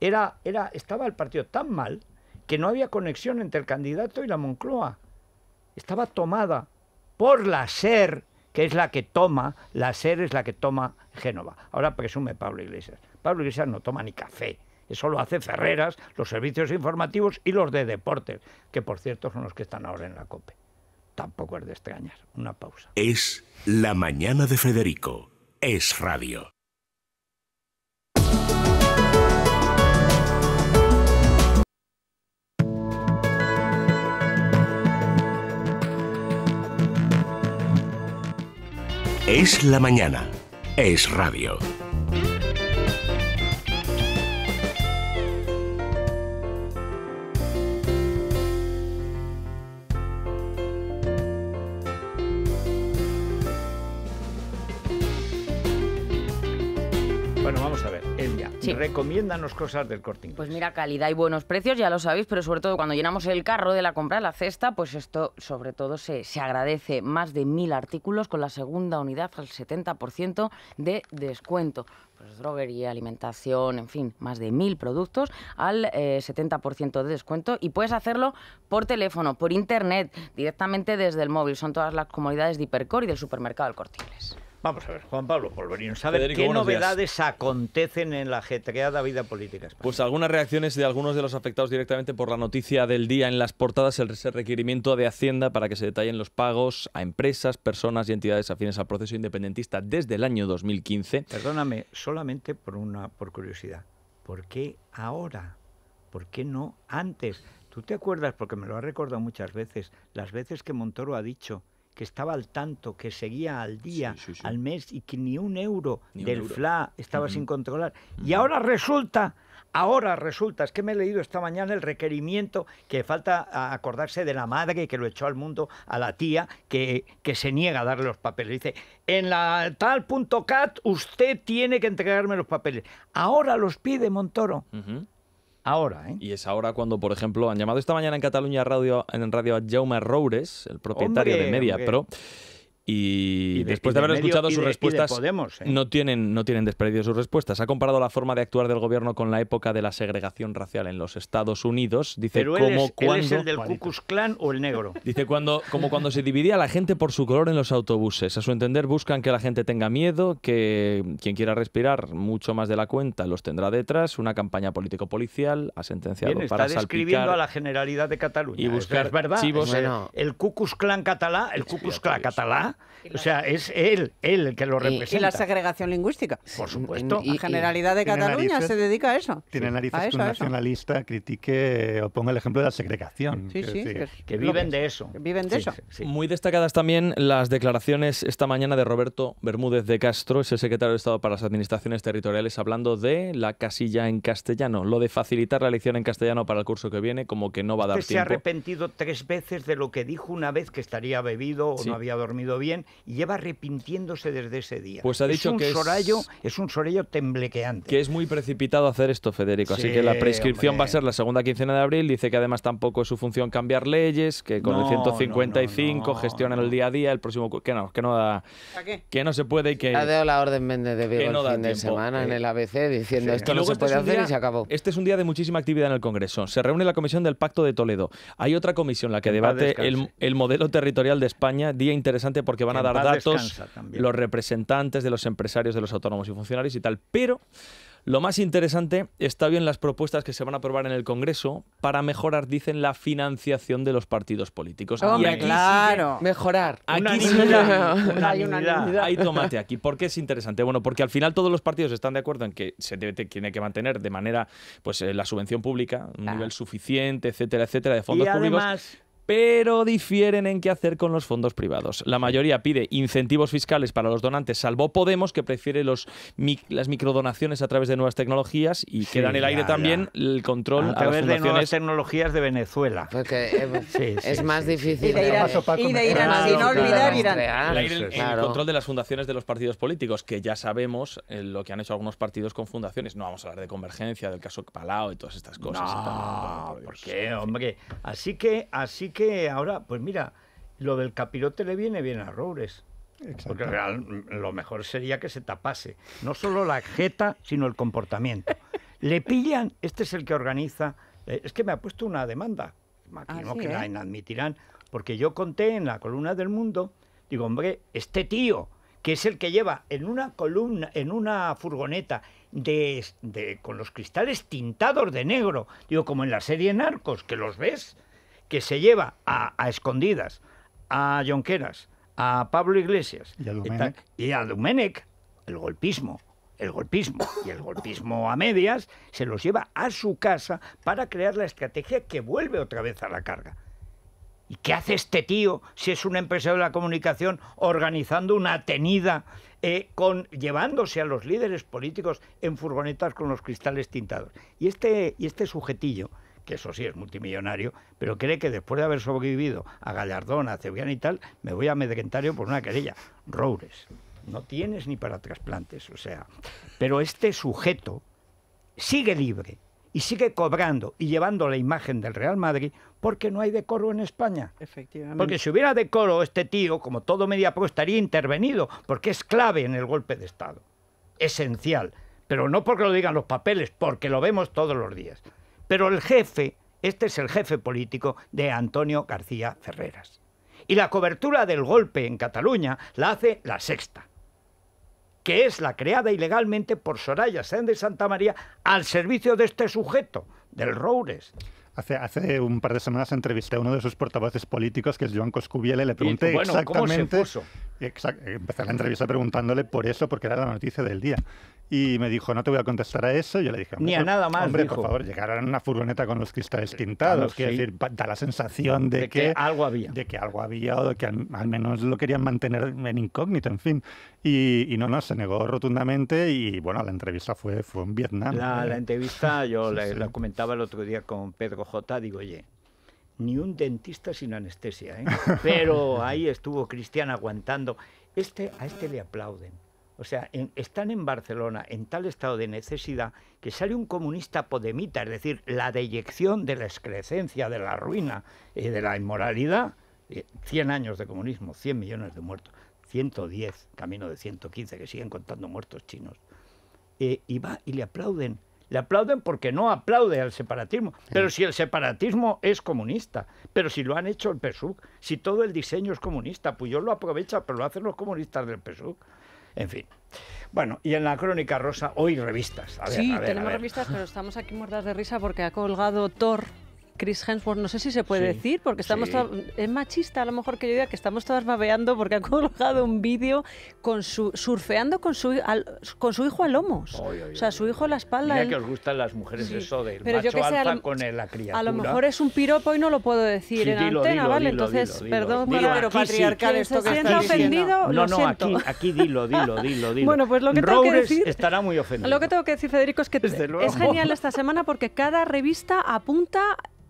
Era, era, estaba el partido tan mal que no había conexión entre el candidato y la Moncloa. Estaba tomada por la SER, que es la que toma, la SER es la que toma Génova. Ahora presume Pablo Iglesias. Pablo Iglesias no toma ni café. Eso lo hace Ferreras, los servicios informativos y los de deportes, que por cierto son los que están ahora en la COPE. Tampoco es de extrañar. Una pausa. Es la mañana de Federico. Es radio. Es la mañana. Es radio. Bueno, vamos a ver. Recomiéndanos cosas del corte Pues mira, calidad y buenos precios, ya lo sabéis, pero sobre todo cuando llenamos el carro de la compra, la cesta, pues esto sobre todo se, agradece. Más de mil artículos con la segunda unidad al 70% de descuento Pues droguería, alimentación, en fin, más de mil productos al 70% eh, de descuento y puedes hacerlo por teléfono, por internet, directamente desde el móvil. Son todas las comunidades de Hipercor y del supermercado del Corte Vamos a ver, Juan Pablo Polverino, sabe qué novedades acontecen en la ajetreada vida política española. Pues algunas reacciones de algunos de los afectados directamente por la noticia del día en las portadas, el requerimiento de Hacienda para que se detallen los pagos a empresas, personas y entidades afines al proceso independentista desde el año 2015. Perdóname, solamente por una por curiosidad. ¿Por qué ahora? ¿Por qué no antes? ¿Tú te acuerdas, porque me lo ha recordado muchas veces, las veces que Montoro ha dicho que estaba al tanto, que seguía al día, al mes, y que ni un euro del FLA estaba sin controlar. Y ahora resulta, ahora resulta, es que me he leído esta mañana el requerimiento que falta acordarse de la madre que lo echó al mundo, a la tía, que, que se niega a darle los papeles. Dice, en la tal cat usted tiene que entregarme los papeles. Ahora los pide Montoro ahora. ¿eh? Y es ahora cuando, por ejemplo, han llamado esta mañana en Cataluña Radio, en Radio a Jaume Roures, el propietario de Media Pro y, después de, haber escuchado sus respuestas, ¿eh? no, tienen, no tienen desperdicio sus respuestas. Ha comparado la forma de actuar del gobierno con la época de la segregación racial en los Estados Unidos. Dice, como es, cuando, el del Ku o el negro? Dice, cuando, como cuando se dividía la gente por su color en los autobuses. A su entender, buscan que la gente tenga miedo, que quien quiera respirar mucho más de la cuenta los tendrá detrás. Una campaña político-policial ha sentenciado para está describiendo a la generalidad de Cataluña. Y verdad. El Ku Klux catalá, el Ku catalá o sea, es él, él el que lo representa. Y, la segregación lingüística. Por supuesto. la Generalidad de Cataluña se dedica a eso. Tiene narices que un nacionalista critique o ponga el ejemplo de la segregación. Sí, sí, que, viven de eso. viven de eso. Muy destacadas también las declaraciones esta mañana de Roberto Bermúdez de Castro, ese secretario de Estado para las Administraciones Territoriales, hablando de la casilla en castellano. Lo de facilitar la elección en castellano para el curso que viene, como que no va a dar tiempo. Se ha arrepentido tres veces de lo que dijo una vez que estaría bebido o no había dormido bien y lleva arrepintiéndose desde ese día. Pues ha dicho es un que sorallo, es... un sorello temblequeante. Que es muy precipitado hacer esto, Federico. Así que la prescripción va a ser la segunda quincena de abril. Dice que además tampoco es su función cambiar leyes, que con el 155 gestionan el día a día, el próximo que no, que no da que no se puede y que ha dado la orden Méndez de Vigo el fin de semana en el ABC diciendo esto no se este puede hacer y se acabó. Este es un día de muchísima actividad en el Congreso. Se reúne la comisión del Pacto de Toledo. Hay otra comisión la que debate el, modelo territorial de España, día interesante por porque van a dar datos los representantes de los empresarios, de los autónomos y funcionarios y tal. Pero lo más interesante está bien las propuestas que se van a aprobar en el Congreso para mejorar, dicen, la financiación de los partidos políticos. Hombre, claro. mejorar. Aquí hay una Hay tomate aquí. ¿Por qué es interesante? Bueno, porque al final todos los partidos están de acuerdo en que se tiene que mantener de manera, pues, eh, la subvención pública, un nivel suficiente, etcétera, etcétera, de fondos y públicos pero difieren en qué hacer con los fondos privados. La mayoría pide incentivos fiscales para los donantes, salvo Podemos, que prefiere los, las microdonaciones a través de nuevas tecnologías y queda en el aire también el control a, través de nuevas tecnologías de Venezuela. Eh, es más difícil. Y de Irán, olvidar Irán. El, control de las fundaciones de los partidos políticos, que ya sabemos eh, lo que han hecho algunos partidos con fundaciones. No vamos a hablar de convergencia, del caso Palao y todas estas cosas. ¿por hombre? Así que, así que ahora, pues mira, lo del capirote le viene bien a Roures. Porque lo mejor sería que se tapase, no solo la jeta, sino el comportamiento. Le pillan, este es el que organiza, eh, es que me ha puesto una demanda, imagino ah, que la ¿eh? admitirán porque yo conté en la columna del mundo, digo, hombre, este tío, que es el que lleva en una columna, en una furgoneta, de, con los cristales tintados de negro, digo, como en la serie Narcos, que los ves, que se lleva a, escondidas a Jonqueras, a Pablo Iglesias y a Dumenec, el golpismo el golpismo y el golpismo a medias, se los lleva a su casa para crear la estrategia que vuelve otra vez a la carga. ¿Y qué hace este tío si es un empresario de la comunicación organizando una tenida eh, con, llevándose a los líderes políticos en furgonetas con los cristales tintados? Y este, y este sujetillo que eso sí es multimillonario, pero cree que después de haber sobrevivido a Gallardón, a Cebrián y tal, me voy a Medrentario por una querella. Roures, no tienes ni para trasplantes, o sea. Pero este sujeto sigue libre y sigue cobrando y llevando la imagen del Real Madrid porque no hay decoro en España. Efectivamente. Porque si hubiera decoro, este tío, como todo media estaría intervenido porque es clave en el golpe de Estado. Esencial. Pero no porque lo digan los papeles, porque lo vemos todos los días. Pero el jefe, este es el jefe político de Antonio García Ferreras. Y la cobertura del golpe en Cataluña la hace la sexta, que es la creada ilegalmente por Soraya Sáenz de Santa María al servicio de este sujeto, del Roures. Hace, hace, un par de semanas entrevisté a uno de sus portavoces políticos, que es Joan Coscubiela, y le pregunté exactamente. ¿cómo se puso? empecé la entrevista preguntándole por eso, porque era la noticia del día y me dijo, no te voy a contestar a eso. Yo le dije, ni a nada más. Hombre, por favor, llegarán a una furgoneta con los cristales tintados Claro, quiero decir, da la sensación de, que, algo había. De que algo había o de que al, menos lo querían mantener en incógnito, en fin. Y, no, no, se negó rotundamente y bueno, la entrevista fue, fue en Vietnam. La, eh, entrevista, yo la, comentaba el otro día con Pedro J. Digo, oye, ni un dentista sin anestesia. ¿eh? Pero ahí estuvo Cristian aguantando. Este, a este le aplauden. O sea, están en Barcelona en tal estado de necesidad que sale un comunista podemita, es decir, la deyección de la excrecencia, de la ruina, y eh, de la inmoralidad. 100 eh, años de comunismo, 100 millones de muertos, 110, camino de 115, que siguen contando muertos chinos. Eh, y va y le aplauden. Le aplauden porque no aplaude al separatismo. Pero si el separatismo es comunista, pero si lo han hecho el PSUC si todo el diseño es comunista, pues yo lo aprovecha, pero lo hacen los comunistas del PSUC en fin. Bueno, y en la Crónica Rosa, hoy revistas. sí, tenemos revistas, pero estamos aquí muertas de risa porque ha colgado Thor Chris Hemsworth, no sé si se puede decir, porque estamos es machista a lo mejor que yo diga que estamos todas babeando porque ha colgado un vídeo con su surfeando con su con su hijo a lomos. o sea, su hijo a la espalda. Mira que os gustan las mujeres de eso macho yo que alfa con la criatura. A lo mejor es un piropo y no lo puedo decir en antena, ¿vale? Entonces, perdón, pero patriarcal esto que se ofendido, no, lo no, aquí dilo, dilo, dilo, dilo. Bueno, pues lo que tengo que decir estará muy ofendido. Lo que tengo que decir Federico es que es genial esta semana porque cada revista apunta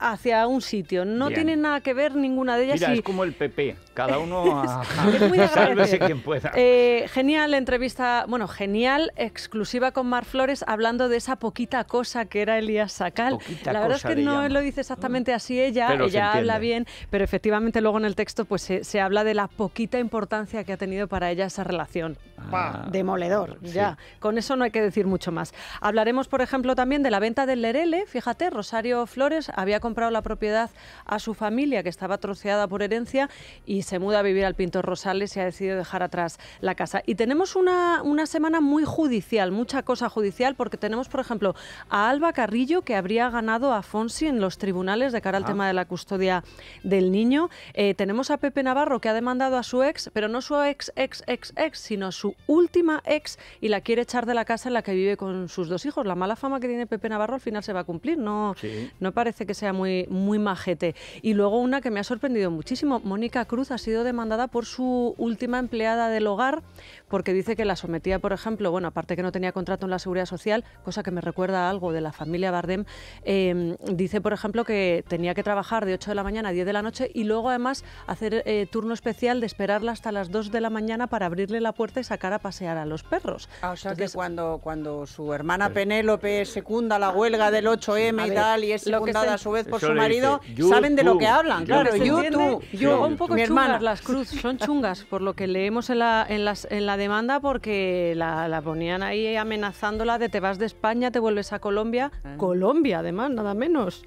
hacia un sitio. No tiene nada que ver ninguna de ellas. Mira, es como el PP, cada uno a... sálvese quien pueda. Eh, genial entrevista, bueno, genial, exclusiva con Mar Flores, hablando de esa poquita cosa que era Elías Sacal. la verdad es que no lo dice exactamente mm. así ella, ella habla bien, pero efectivamente luego en el texto pues se, habla de la poquita importancia que ha tenido para ella esa relación. Ah. Demoledor, ya. Con eso no hay que decir mucho más. Hablaremos, por ejemplo, también de la venta del Lerele. Fíjate, Rosario Flores había comprado la propiedad a su familia, que estaba troceada por herencia, y se muda a vivir al Pintor Rosales y ha decidido dejar atrás la casa. Y tenemos una, una semana muy judicial, mucha cosa judicial, porque tenemos, por ejemplo, a Alba Carrillo, que habría ganado a Fonsi en los tribunales de cara al ah. tema de la custodia del niño. Eh, tenemos a Pepe Navarro, que ha demandado a su ex, pero no su ex, ex, ex, ex, sino su última ex, y la quiere echar de la casa en la que vive con sus dos hijos. La mala fama que tiene Pepe Navarro al final se va a cumplir, no, no parece que sea muy, muy majete. Y luego una que me ha sorprendido muchísimo, Mónica Cruz ha sido demandada por su última empleada del hogar porque dice que la sometía, por ejemplo, bueno, aparte que no tenía contrato en la Seguridad Social, cosa que me recuerda algo de la familia Bardem, em, dice, por ejemplo, que tenía que trabajar de 8 de la mañana a 10 de la noche y luego además hacer eh, turno especial de esperarla hasta las 2 de la mañana para abrirle la puerta y sacar a pasear a los perros. Ah, o sea que cuando, cuando su hermana Penélope secunda la huelga del 8M y tal y es secundada a su vez por su marido, saben de lo que hablan. Claro, YouTube. Yo, un poco Mi chungas las Cruz, son chungas, por lo que leemos en la, en las, en la demanda, porque la, la, ponían ahí amenazándola de te vas de España, te vuelves a Colombia. Ah. Colombia, además, nada menos.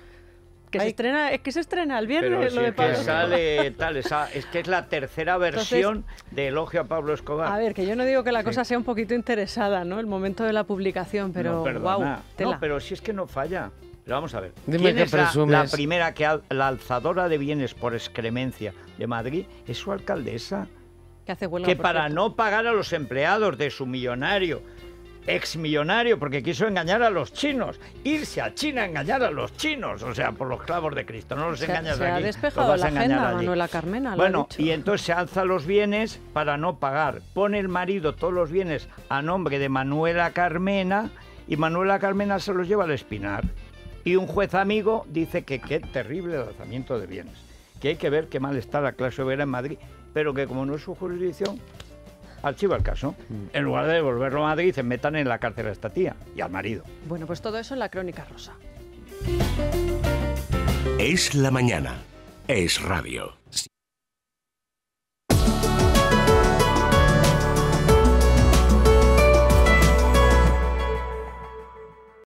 Que se estrena, es que se estrena el viernes lo de Pablo. Es que sale tal, es que es la tercera versión de elogio a Pablo Escobar. A ver, que yo no digo que la cosa sea un poquito interesada, ¿no? El momento de la publicación, pero wow, tela. No, pero si es que no falla. Pero vamos a ver. es la, primera que la alzadora de bienes por excremencia de Madrid es su alcaldesa? Que, hace que para no pagar a los empleados de su millonario, ex millonario, porque quiso engañar a los chinos, irse a China a engañar a los chinos, o sea, por los clavos de Cristo, no los engañas se aquí. Ha despejado la agenda, Manuela Carmena. Bueno, y entonces se alza los bienes para no pagar. Pone el marido todos los bienes a nombre de Manuela Carmena y Manuela Carmena se los lleva al espinar. Y un juez amigo dice que qué terrible lanzamiento de bienes, que hay que ver qué mal está la clase obrera en Madrid, pero que como no es su jurisdicción, archiva el caso. Mm. En lugar de devolverlo a Madrid, se metan en la cárcel a esta tía y al marido. Bueno, pues todo eso en la crónica rosa. Es la mañana. Es radio.